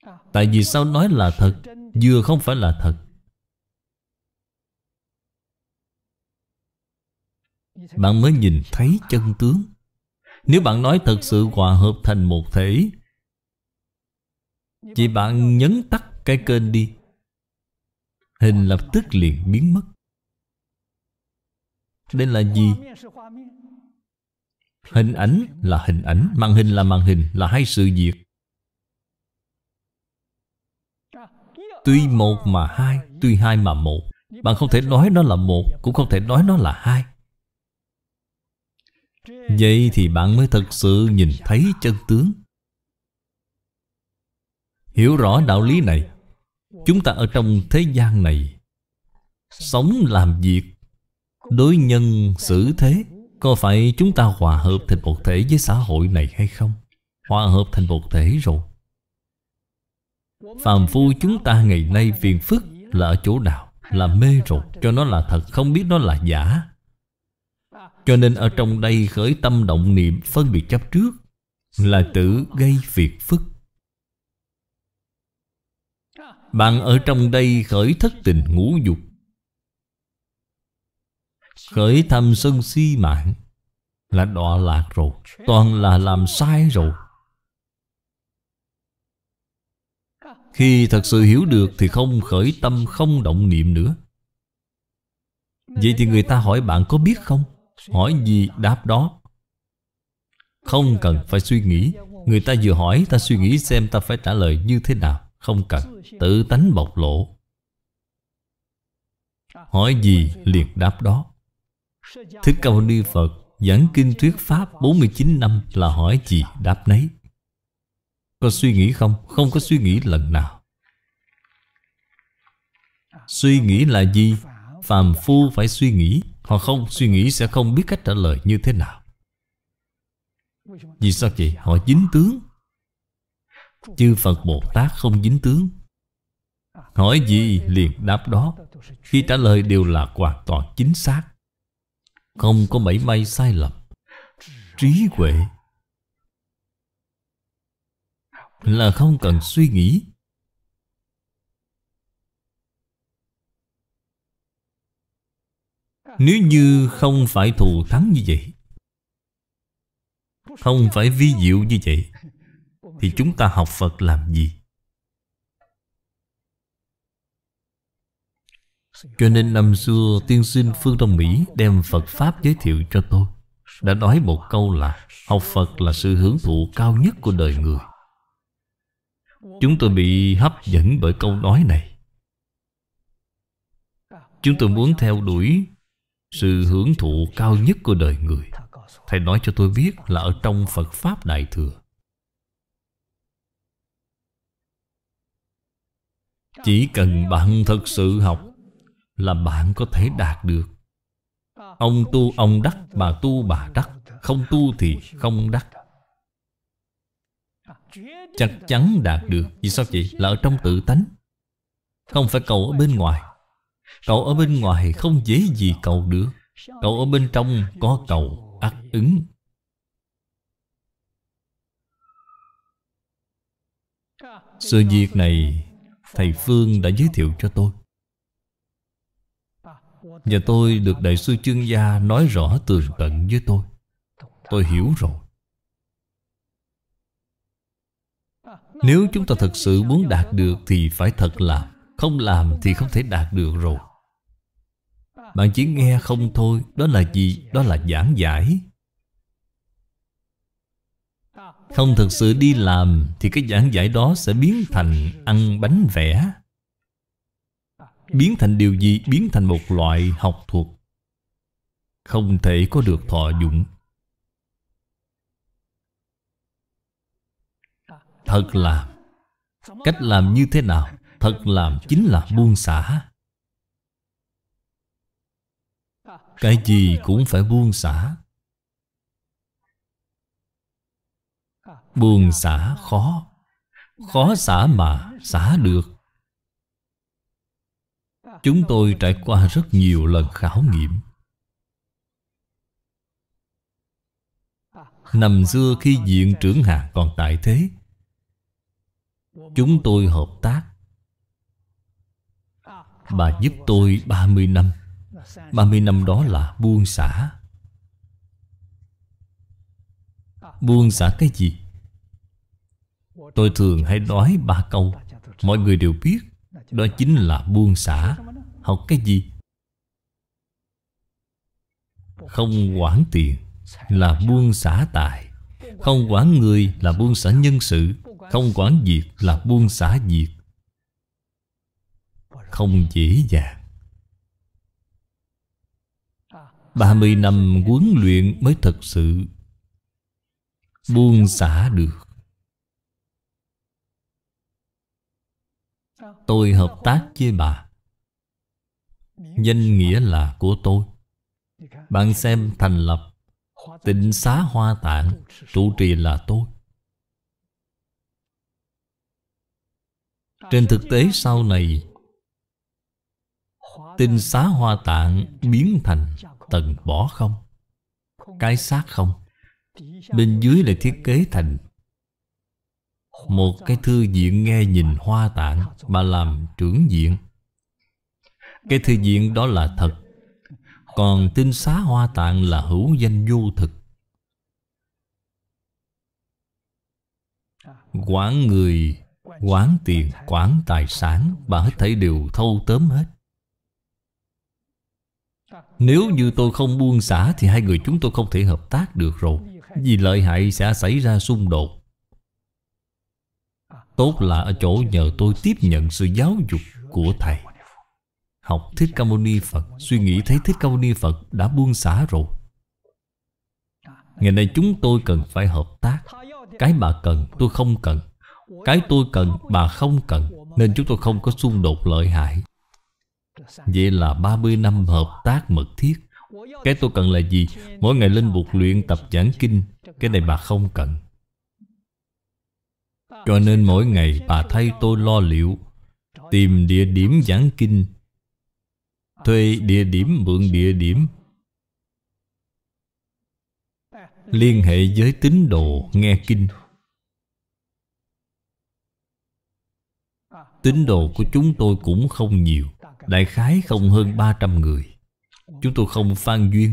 à. Tại vì sao nói là thật Vừa không phải là thật Bạn mới nhìn thấy chân tướng Nếu bạn nói thật sự hòa hợp thành một thể Vậy bạn nhấn tắt cái kênh đi Hình lập tức liền biến mất Đây là gì? Hình ảnh là hình ảnh Màn hình là màn hình Là hai sự việc Tuy một mà hai Tuy hai mà một Bạn không thể nói nó là một Cũng không thể nói nó là hai Vậy thì bạn mới thật sự nhìn thấy chân tướng Hiểu rõ đạo lý này Chúng ta ở trong thế gian này Sống làm việc Đối nhân xử thế có phải chúng ta hòa hợp thành một thể với xã hội này hay không? Hòa hợp thành một thể rồi phàm phu chúng ta ngày nay phiền phức là ở chỗ nào? Là mê rồi Cho nó là thật không biết nó là giả Cho nên ở trong đây khởi tâm động niệm phân biệt chấp trước Là tự gây phiền phức Bạn ở trong đây khởi thất tình ngũ dục Khởi thầm sân si mạng Là đọa lạc rồi Toàn là làm sai rồi Khi thật sự hiểu được Thì không khởi tâm không động niệm nữa Vậy thì người ta hỏi bạn có biết không? Hỏi gì đáp đó Không cần phải suy nghĩ Người ta vừa hỏi ta suy nghĩ xem ta phải trả lời như thế nào Không cần Tự tánh bộc lộ Hỏi gì liền đáp đó Thích Ca Mâu Ni Phật giảng kinh thuyết pháp 49 năm là hỏi gì đáp nấy Có suy nghĩ không? Không có suy nghĩ lần nào Suy nghĩ là gì? Phàm phu phải suy nghĩ Họ không suy nghĩ sẽ không biết cách trả lời như thế nào Vì sao vậy? Họ dính tướng Chư Phật Bồ Tát không dính tướng Hỏi gì liền đáp đó Khi trả lời đều là hoàn toàn chính xác không có mảy may sai lầm Trí huệ Là không cần suy nghĩ Nếu như không phải thù thắng như vậy Không phải vi diệu như vậy Thì chúng ta học Phật làm gì? Cho nên năm xưa tiên sinh Phương Đông Mỹ đem Phật Pháp giới thiệu cho tôi Đã nói một câu là học Phật là sự hưởng thụ cao nhất của đời người Chúng tôi bị hấp dẫn bởi câu nói này Chúng tôi muốn theo đuổi sự hưởng thụ cao nhất của đời người Thầy nói cho tôi biết là ở trong Phật Pháp Đại Thừa Chỉ cần bạn thật sự học là bạn có thể đạt được Ông tu ông đắc, bà tu bà đắc Không tu thì không đắc Chắc chắn đạt được Vì sao vậy? Là ở trong tự tánh Không phải cầu ở bên ngoài Cầu ở bên ngoài không dễ gì cầu được Cầu ở bên trong có cầu ác ứng Sự việc này Thầy Phương đã giới thiệu cho tôi và tôi được Đại sư Chương Gia nói rõ từ tận với tôi Tôi hiểu rồi Nếu chúng ta thật sự muốn đạt được thì phải thật làm Không làm thì không thể đạt được rồi Bạn chỉ nghe không thôi Đó là gì? Đó là giảng giải Không thực sự đi làm Thì cái giảng giải đó sẽ biến thành ăn bánh vẽ biến thành điều gì biến thành một loại học thuộc không thể có được thọ dụng thật làm cách làm như thế nào thật làm chính là buông xả cái gì cũng phải buông xả buông xả khó khó xả mà xả được Chúng tôi trải qua rất nhiều lần khảo nghiệm Năm xưa khi diện trưởng hàng còn tại thế Chúng tôi hợp tác Bà giúp tôi 30 năm 30 năm đó là buông xả Buông xả cái gì? Tôi thường hay nói ba câu Mọi người đều biết Đó chính là buông xả Học cái gì? Không quản tiền là buông xả tài Không quản người là buông xả nhân sự Không quản việc là buông xả việc Không dễ dàng 30 năm huấn luyện mới thật sự Buông xả được Tôi hợp tác với bà Danh nghĩa là của tôi Bạn xem thành lập Tịnh xá hoa tạng Trụ trì là tôi Trên thực tế sau này tịnh xá hoa tạng biến thành tầng bỏ không Cái xác không Bên dưới lại thiết kế thành Một cái thư viện nghe nhìn hoa tạng bà làm trưởng diện cái thư viện đó là thật Còn tinh xá hoa tạng là hữu danh vô thực Quán người, quán tiền, quán tài sản Bà hết thảy đều thâu tóm hết Nếu như tôi không buông xả Thì hai người chúng tôi không thể hợp tác được rồi Vì lợi hại sẽ xảy ra xung đột Tốt là ở chỗ nhờ tôi tiếp nhận sự giáo dục của Thầy học Thích Ca Mâu Ni Phật Suy nghĩ thấy Thích Ca Mâu Ni Phật đã buông xả rồi Ngày nay chúng tôi cần phải hợp tác Cái bà cần tôi không cần Cái tôi cần bà không cần Nên chúng tôi không có xung đột lợi hại Vậy là 30 năm hợp tác mật thiết Cái tôi cần là gì? Mỗi ngày lên buộc luyện tập giảng kinh Cái này bà không cần Cho nên mỗi ngày bà thay tôi lo liệu Tìm địa điểm giảng kinh thuê địa điểm mượn địa điểm liên hệ với tín đồ nghe kinh tín đồ của chúng tôi cũng không nhiều đại khái không hơn 300 người chúng tôi không phan duyên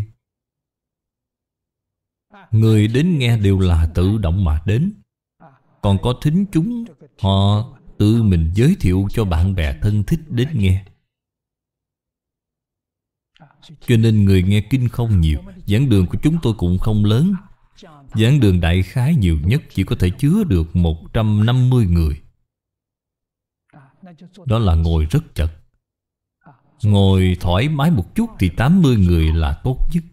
người đến nghe đều là tự động mà đến còn có thính chúng họ tự mình giới thiệu cho bạn bè thân thích đến nghe cho nên người nghe kinh không nhiều giảng đường của chúng tôi cũng không lớn giảng đường đại khái nhiều nhất Chỉ có thể chứa được 150 người Đó là ngồi rất chật Ngồi thoải mái một chút Thì 80 người là tốt nhất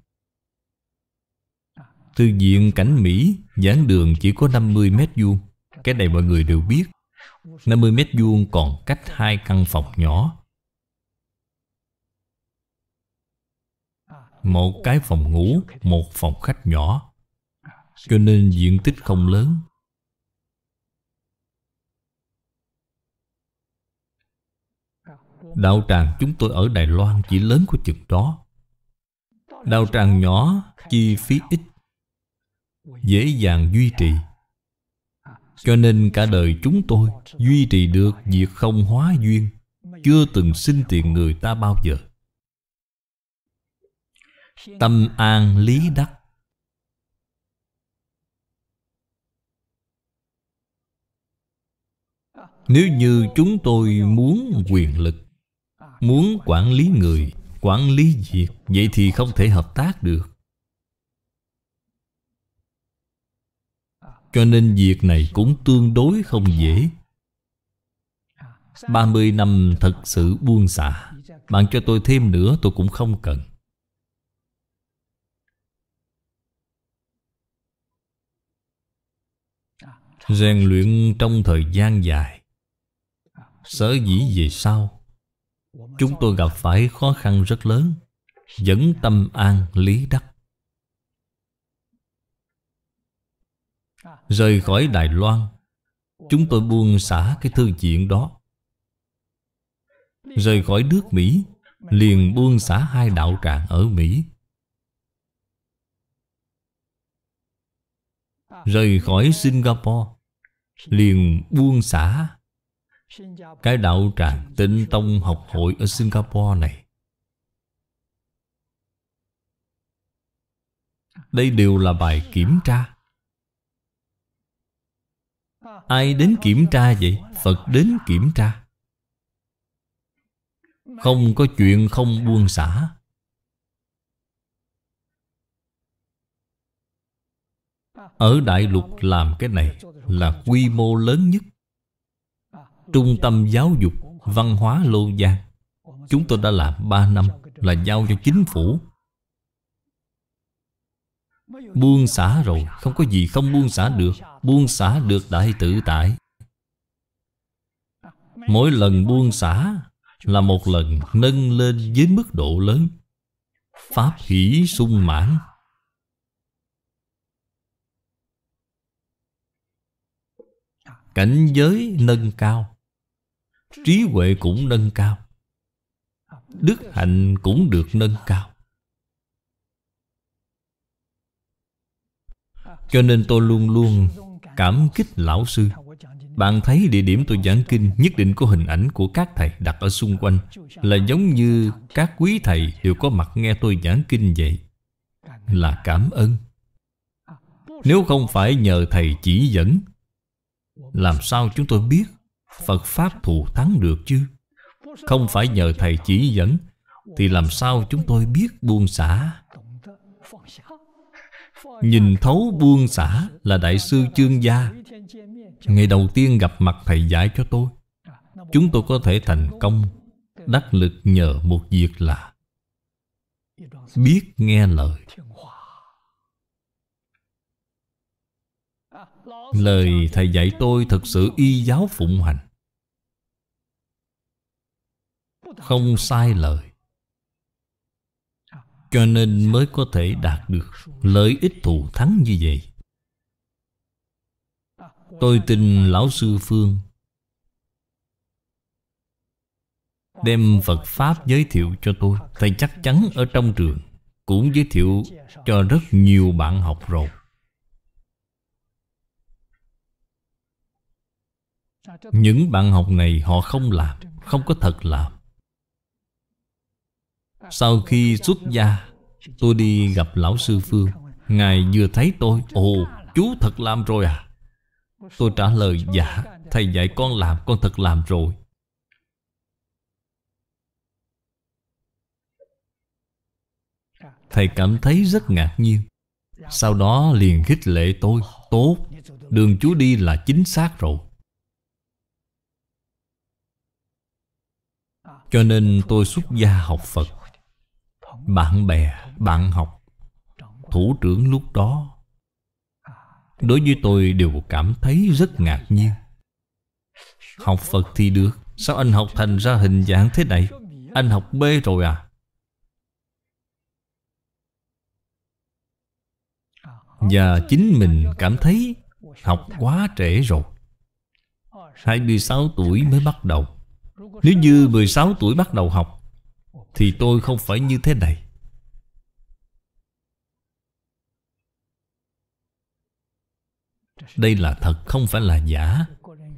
Từ diện cảnh Mỹ giảng đường chỉ có 50 mét vuông Cái này mọi người đều biết 50 mét vuông còn cách hai căn phòng nhỏ Một cái phòng ngủ Một phòng khách nhỏ Cho nên diện tích không lớn Đạo tràng chúng tôi ở Đài Loan chỉ lớn của chừng đó Đạo tràng nhỏ chi phí ít Dễ dàng duy trì Cho nên cả đời chúng tôi Duy trì được việc không hóa duyên Chưa từng xin tiền người ta bao giờ Tâm an lý đắc Nếu như chúng tôi muốn quyền lực Muốn quản lý người Quản lý việc Vậy thì không thể hợp tác được Cho nên việc này cũng tương đối không dễ 30 năm thật sự buông xả Bạn cho tôi thêm nữa tôi cũng không cần Rèn luyện trong thời gian dài Sở dĩ về sau Chúng tôi gặp phải khó khăn rất lớn Dẫn tâm an lý đắc Rời khỏi Đài Loan Chúng tôi buông xả cái thư viện đó Rời khỏi nước Mỹ Liền buông xả hai đạo tràng ở Mỹ Rời khỏi Singapore liền buông xả cái đạo tràng tịnh tông học hội ở Singapore này đây đều là bài kiểm tra ai đến kiểm tra vậy phật đến kiểm tra không có chuyện không buông xả Ở Đại Lục làm cái này là quy mô lớn nhất Trung tâm giáo dục văn hóa Lô Giang Chúng tôi đã làm 3 năm là giao cho chính phủ Buông xả rồi, không có gì không buông xả được Buông xả được đại tự tại Mỗi lần buông xả là một lần nâng lên với mức độ lớn Pháp hỷ sung mãn cảnh giới nâng cao trí huệ cũng nâng cao đức hạnh cũng được nâng cao cho nên tôi luôn luôn cảm kích lão sư bạn thấy địa điểm tôi giảng kinh nhất định có hình ảnh của các thầy đặt ở xung quanh là giống như các quý thầy đều có mặt nghe tôi giảng kinh vậy là cảm ơn nếu không phải nhờ thầy chỉ dẫn làm sao chúng tôi biết Phật Pháp thù thắng được chứ Không phải nhờ Thầy chỉ dẫn Thì làm sao chúng tôi biết buông xả Nhìn thấu buông xả là Đại sư Chương Gia Ngày đầu tiên gặp mặt Thầy giải cho tôi Chúng tôi có thể thành công Đắc lực nhờ một việc là Biết nghe lời Lời Thầy dạy tôi thật sự y giáo phụng hành Không sai lời Cho nên mới có thể đạt được lợi ích thù thắng như vậy Tôi tin Lão Sư Phương Đem Phật Pháp giới thiệu cho tôi Thầy chắc chắn ở trong trường Cũng giới thiệu cho rất nhiều bạn học rồi những bạn học này họ không làm không có thật làm sau khi xuất gia tôi đi gặp lão sư phương ngài vừa thấy tôi ồ chú thật làm rồi à tôi trả lời dạ thầy dạy con làm con thật làm rồi thầy cảm thấy rất ngạc nhiên sau đó liền khích lệ tôi tốt đường chú đi là chính xác rồi Cho nên tôi xuất gia học Phật Bạn bè, bạn học Thủ trưởng lúc đó Đối với tôi đều cảm thấy rất ngạc nhiên Học Phật thì được Sao anh học thành ra hình dạng thế này Anh học bê rồi à Và chính mình cảm thấy Học quá trễ rồi 26 tuổi mới bắt đầu nếu như 16 tuổi bắt đầu học Thì tôi không phải như thế này Đây là thật không phải là giả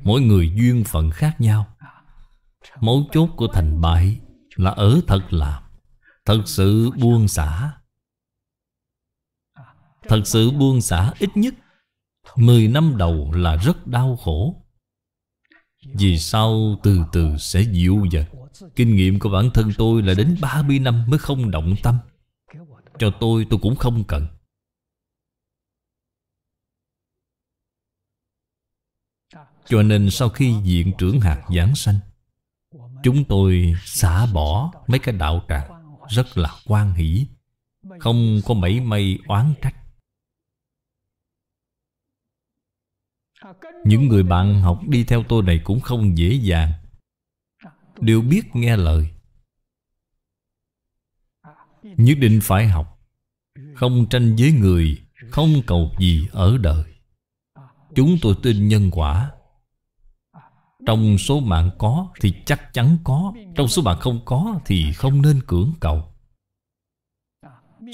Mỗi người duyên phận khác nhau Mấu chốt của thành bại Là ở thật làm Thật sự buông xả Thật sự buông xả ít nhất 10 năm đầu là rất đau khổ vì sau từ từ sẽ dịu dần Kinh nghiệm của bản thân tôi là đến 30 năm mới không động tâm Cho tôi tôi cũng không cần Cho nên sau khi diện trưởng hạt giảng sanh Chúng tôi xả bỏ mấy cái đạo tràng Rất là quan hỷ Không có mảy may oán trách Những người bạn học đi theo tôi này cũng không dễ dàng Đều biết nghe lời Nhất định phải học Không tranh với người Không cầu gì ở đời Chúng tôi tin nhân quả Trong số mạng có thì chắc chắn có Trong số mạng không có thì không nên cưỡng cầu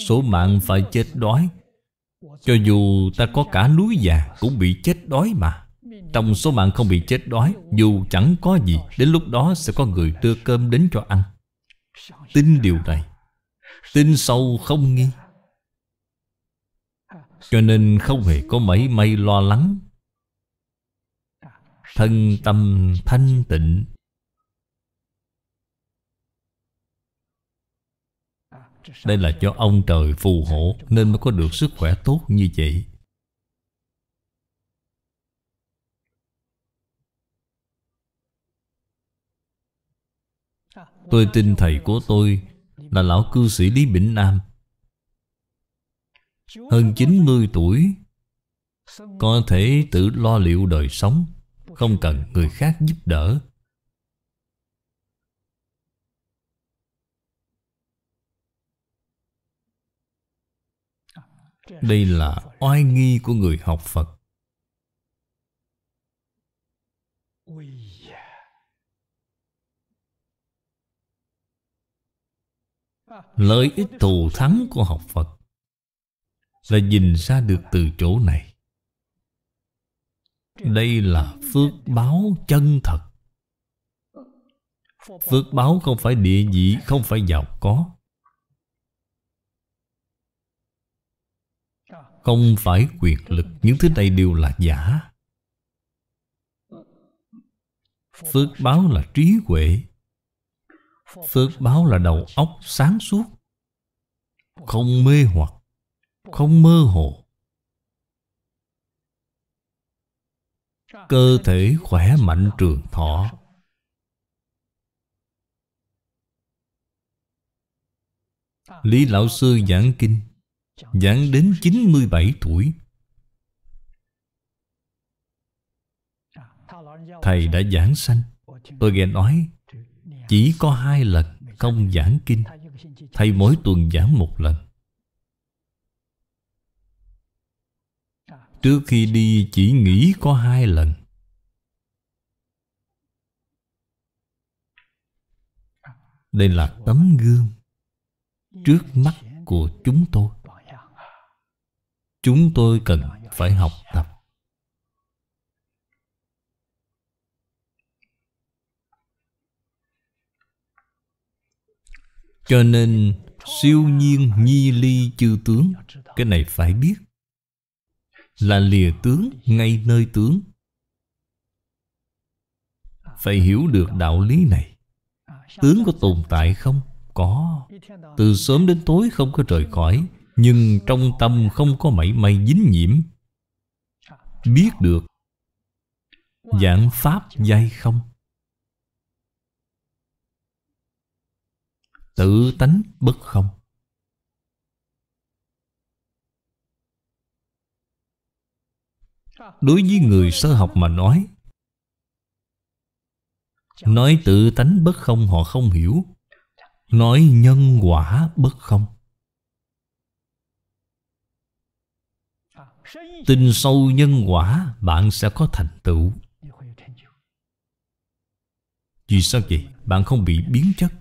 Số mạng phải chết đói cho dù ta có cả núi già Cũng bị chết đói mà Trong số mạng không bị chết đói Dù chẳng có gì Đến lúc đó sẽ có người đưa cơm đến cho ăn Tin điều này Tin sâu không nghi Cho nên không hề có mấy may lo lắng Thân tâm thanh tịnh Đây là cho ông trời phù hộ Nên mới có được sức khỏe tốt như vậy Tôi tin thầy của tôi Là lão cư sĩ Lý Bỉnh Nam Hơn 90 tuổi Có thể tự lo liệu đời sống Không cần người khác giúp đỡ Đây là oai nghi của người học Phật Lợi ích thù thắng của học Phật Là nhìn ra được từ chỗ này Đây là phước báo chân thật Phước báo không phải địa vị, không phải giàu có Không phải quyền lực Những thứ này đều là giả Phước báo là trí huệ Phước báo là đầu óc sáng suốt Không mê hoặc Không mơ hồ Cơ thể khỏe mạnh trường thọ Lý Lão Sư giảng kinh Giảng đến 97 tuổi Thầy đã giảng sanh Tôi nghe nói Chỉ có hai lần không giảng kinh Thầy mỗi tuần giảng một lần Trước khi đi chỉ nghĩ có hai lần Đây là tấm gương Trước mắt của chúng tôi chúng tôi cần phải học tập cho nên siêu nhiên nhi ly chư tướng cái này phải biết là lìa tướng ngay nơi tướng phải hiểu được đạo lý này tướng có tồn tại không có từ sớm đến tối không có rời khỏi nhưng trong tâm không có mảy may dính nhiễm biết được dạng pháp dai không tự tánh bất không đối với người sơ học mà nói nói tự tánh bất không họ không hiểu nói nhân quả bất không tin sâu nhân quả bạn sẽ có thành tựu vì sao vậy bạn không bị biến chất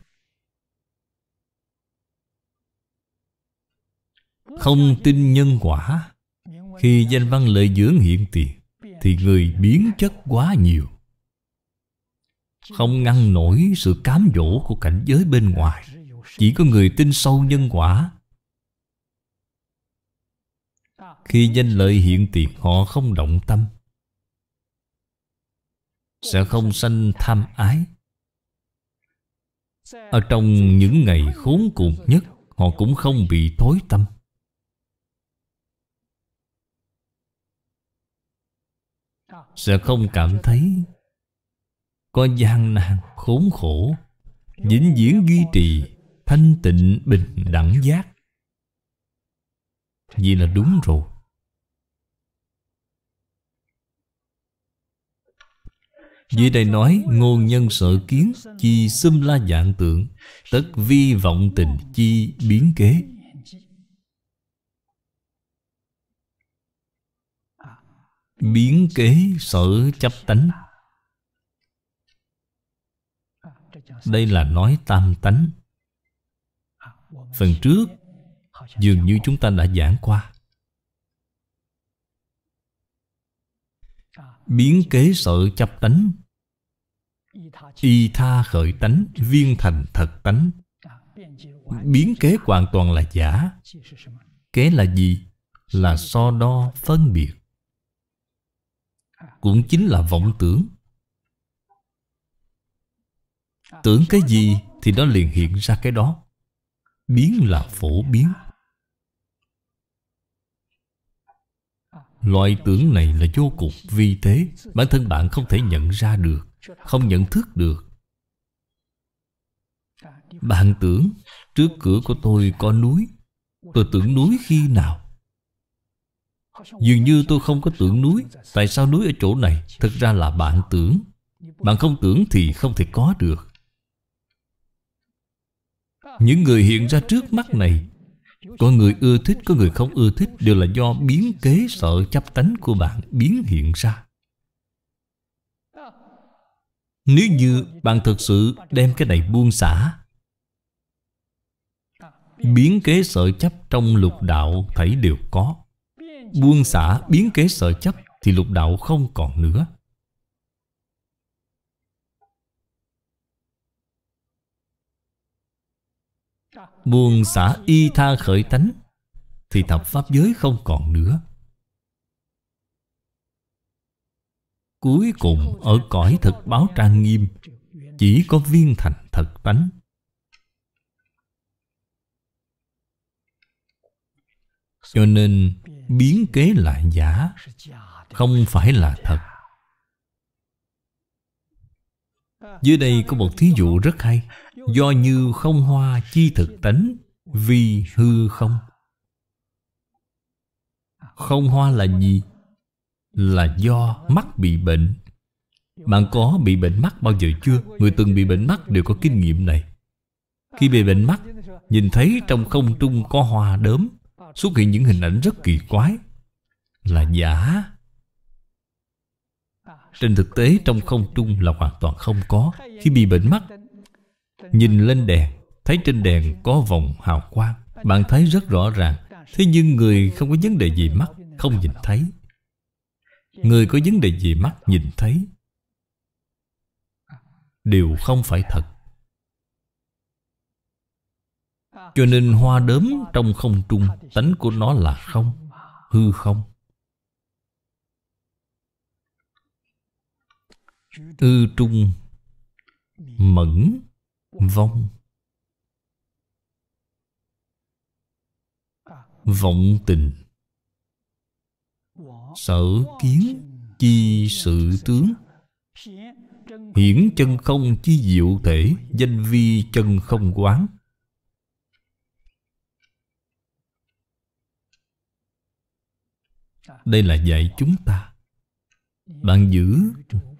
không tin nhân quả khi danh văn lợi dưỡng hiện tiền thì người biến chất quá nhiều không ngăn nổi sự cám dỗ của cảnh giới bên ngoài chỉ có người tin sâu nhân quả Khi danh lợi hiện tiền họ không động tâm Sẽ không sanh tham ái Ở trong những ngày khốn cùng nhất Họ cũng không bị tối tâm Sẽ không cảm thấy Có gian nan khốn khổ vĩnh viễn duy trì thanh tịnh bình đẳng giác vì là đúng rồi Vì đây nói ngôn nhân sở kiến Chi xâm la dạng tượng Tất vi vọng tình chi biến kế Biến kế sở chấp tánh Đây là nói tam tánh Phần trước Dường như chúng ta đã giảng qua biến kế sợ chấp tánh y tha khởi tánh viên thành thật tánh biến kế hoàn toàn là giả kế là gì là so đo phân biệt cũng chính là vọng tưởng tưởng cái gì thì nó liền hiện ra cái đó biến là phổ biến Loại tưởng này là vô cùng vi tế Bản thân bạn không thể nhận ra được Không nhận thức được Bạn tưởng Trước cửa của tôi có núi Tôi tưởng núi khi nào Dường như tôi không có tưởng núi Tại sao núi ở chỗ này Thật ra là bạn tưởng Bạn không tưởng thì không thể có được Những người hiện ra trước mắt này có người ưa thích, có người không ưa thích Đều là do biến kế sợ chấp tánh của bạn biến hiện ra Nếu như bạn thực sự đem cái này buông xả Biến kế sợ chấp trong lục đạo thấy đều có Buông xả biến kế sợ chấp Thì lục đạo không còn nữa buồn xả y tha khởi tánh thì thập pháp giới không còn nữa. Cuối cùng ở cõi thực báo trang nghiêm chỉ có viên thành thật tánh. Cho nên biến kế là giả, không phải là thật. Dưới đây có một thí dụ rất hay. Do như không hoa chi thực tánh Vì hư không Không hoa là gì? Là do mắt bị bệnh Bạn có bị bệnh mắt bao giờ chưa? Người từng bị bệnh mắt đều có kinh nghiệm này Khi bị bệnh mắt Nhìn thấy trong không trung có hoa đốm Xuất hiện những hình ảnh rất kỳ quái Là giả Trên thực tế trong không trung là hoàn toàn không có Khi bị bệnh mắt Nhìn lên đèn Thấy trên đèn có vòng hào quang Bạn thấy rất rõ ràng Thế nhưng người không có vấn đề gì mắt Không nhìn thấy Người có vấn đề gì mắt nhìn thấy đều không phải thật Cho nên hoa đớm trong không trung Tánh của nó là không Hư không Ư trung Mẫn vong vọng tình sở kiến chi sự tướng hiển chân không chi diệu thể danh vi chân không quán đây là dạy chúng ta bạn giữ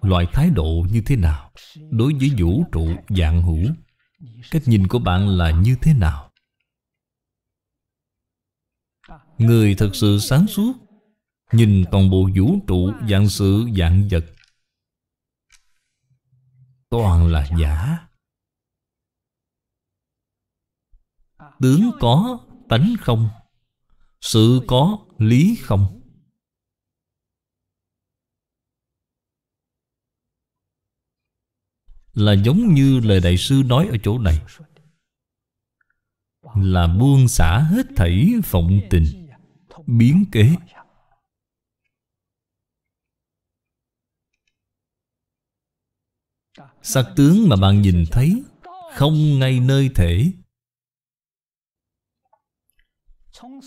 loại thái độ như thế nào đối với vũ trụ dạng hữu cách nhìn của bạn là như thế nào người thật sự sáng suốt nhìn toàn bộ vũ trụ dạng sự dạng vật toàn là giả tướng có tánh không sự có lý không là giống như lời đại sư nói ở chỗ này là buông xả hết thảy phộng tình biến kế sắc tướng mà bạn nhìn thấy không ngay nơi thể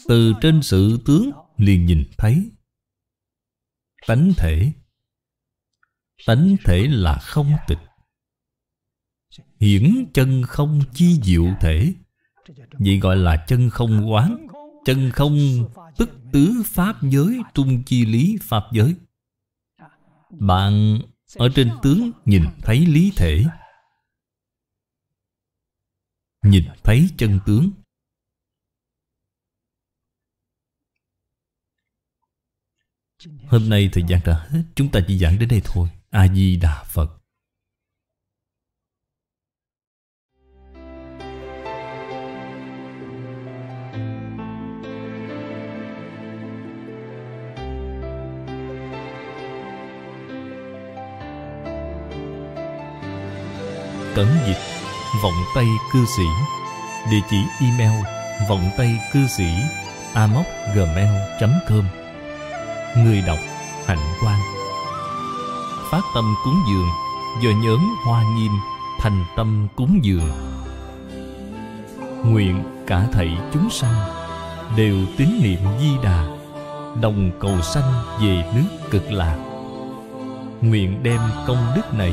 từ trên sự tướng liền nhìn thấy tánh thể tánh thể là không tịch hiển chân không chi diệu thể vậy gọi là chân không quán chân không tức tứ pháp giới trung chi lý pháp giới bạn ở trên tướng nhìn thấy lý thể nhìn thấy chân tướng hôm nay thời gian đã hết chúng ta chỉ giảng đến đây thôi a di đà phật tấn dịch vọng tay cư sĩ địa chỉ email vọng tay cư sĩ amoc gmail com người đọc hạnh quan, phát tâm cúng dường do nhớn hoa nghiêm thành tâm cúng dường nguyện cả thảy chúng sanh đều tín niệm di đà đồng cầu sanh về nước cực lạc nguyện đem công đức này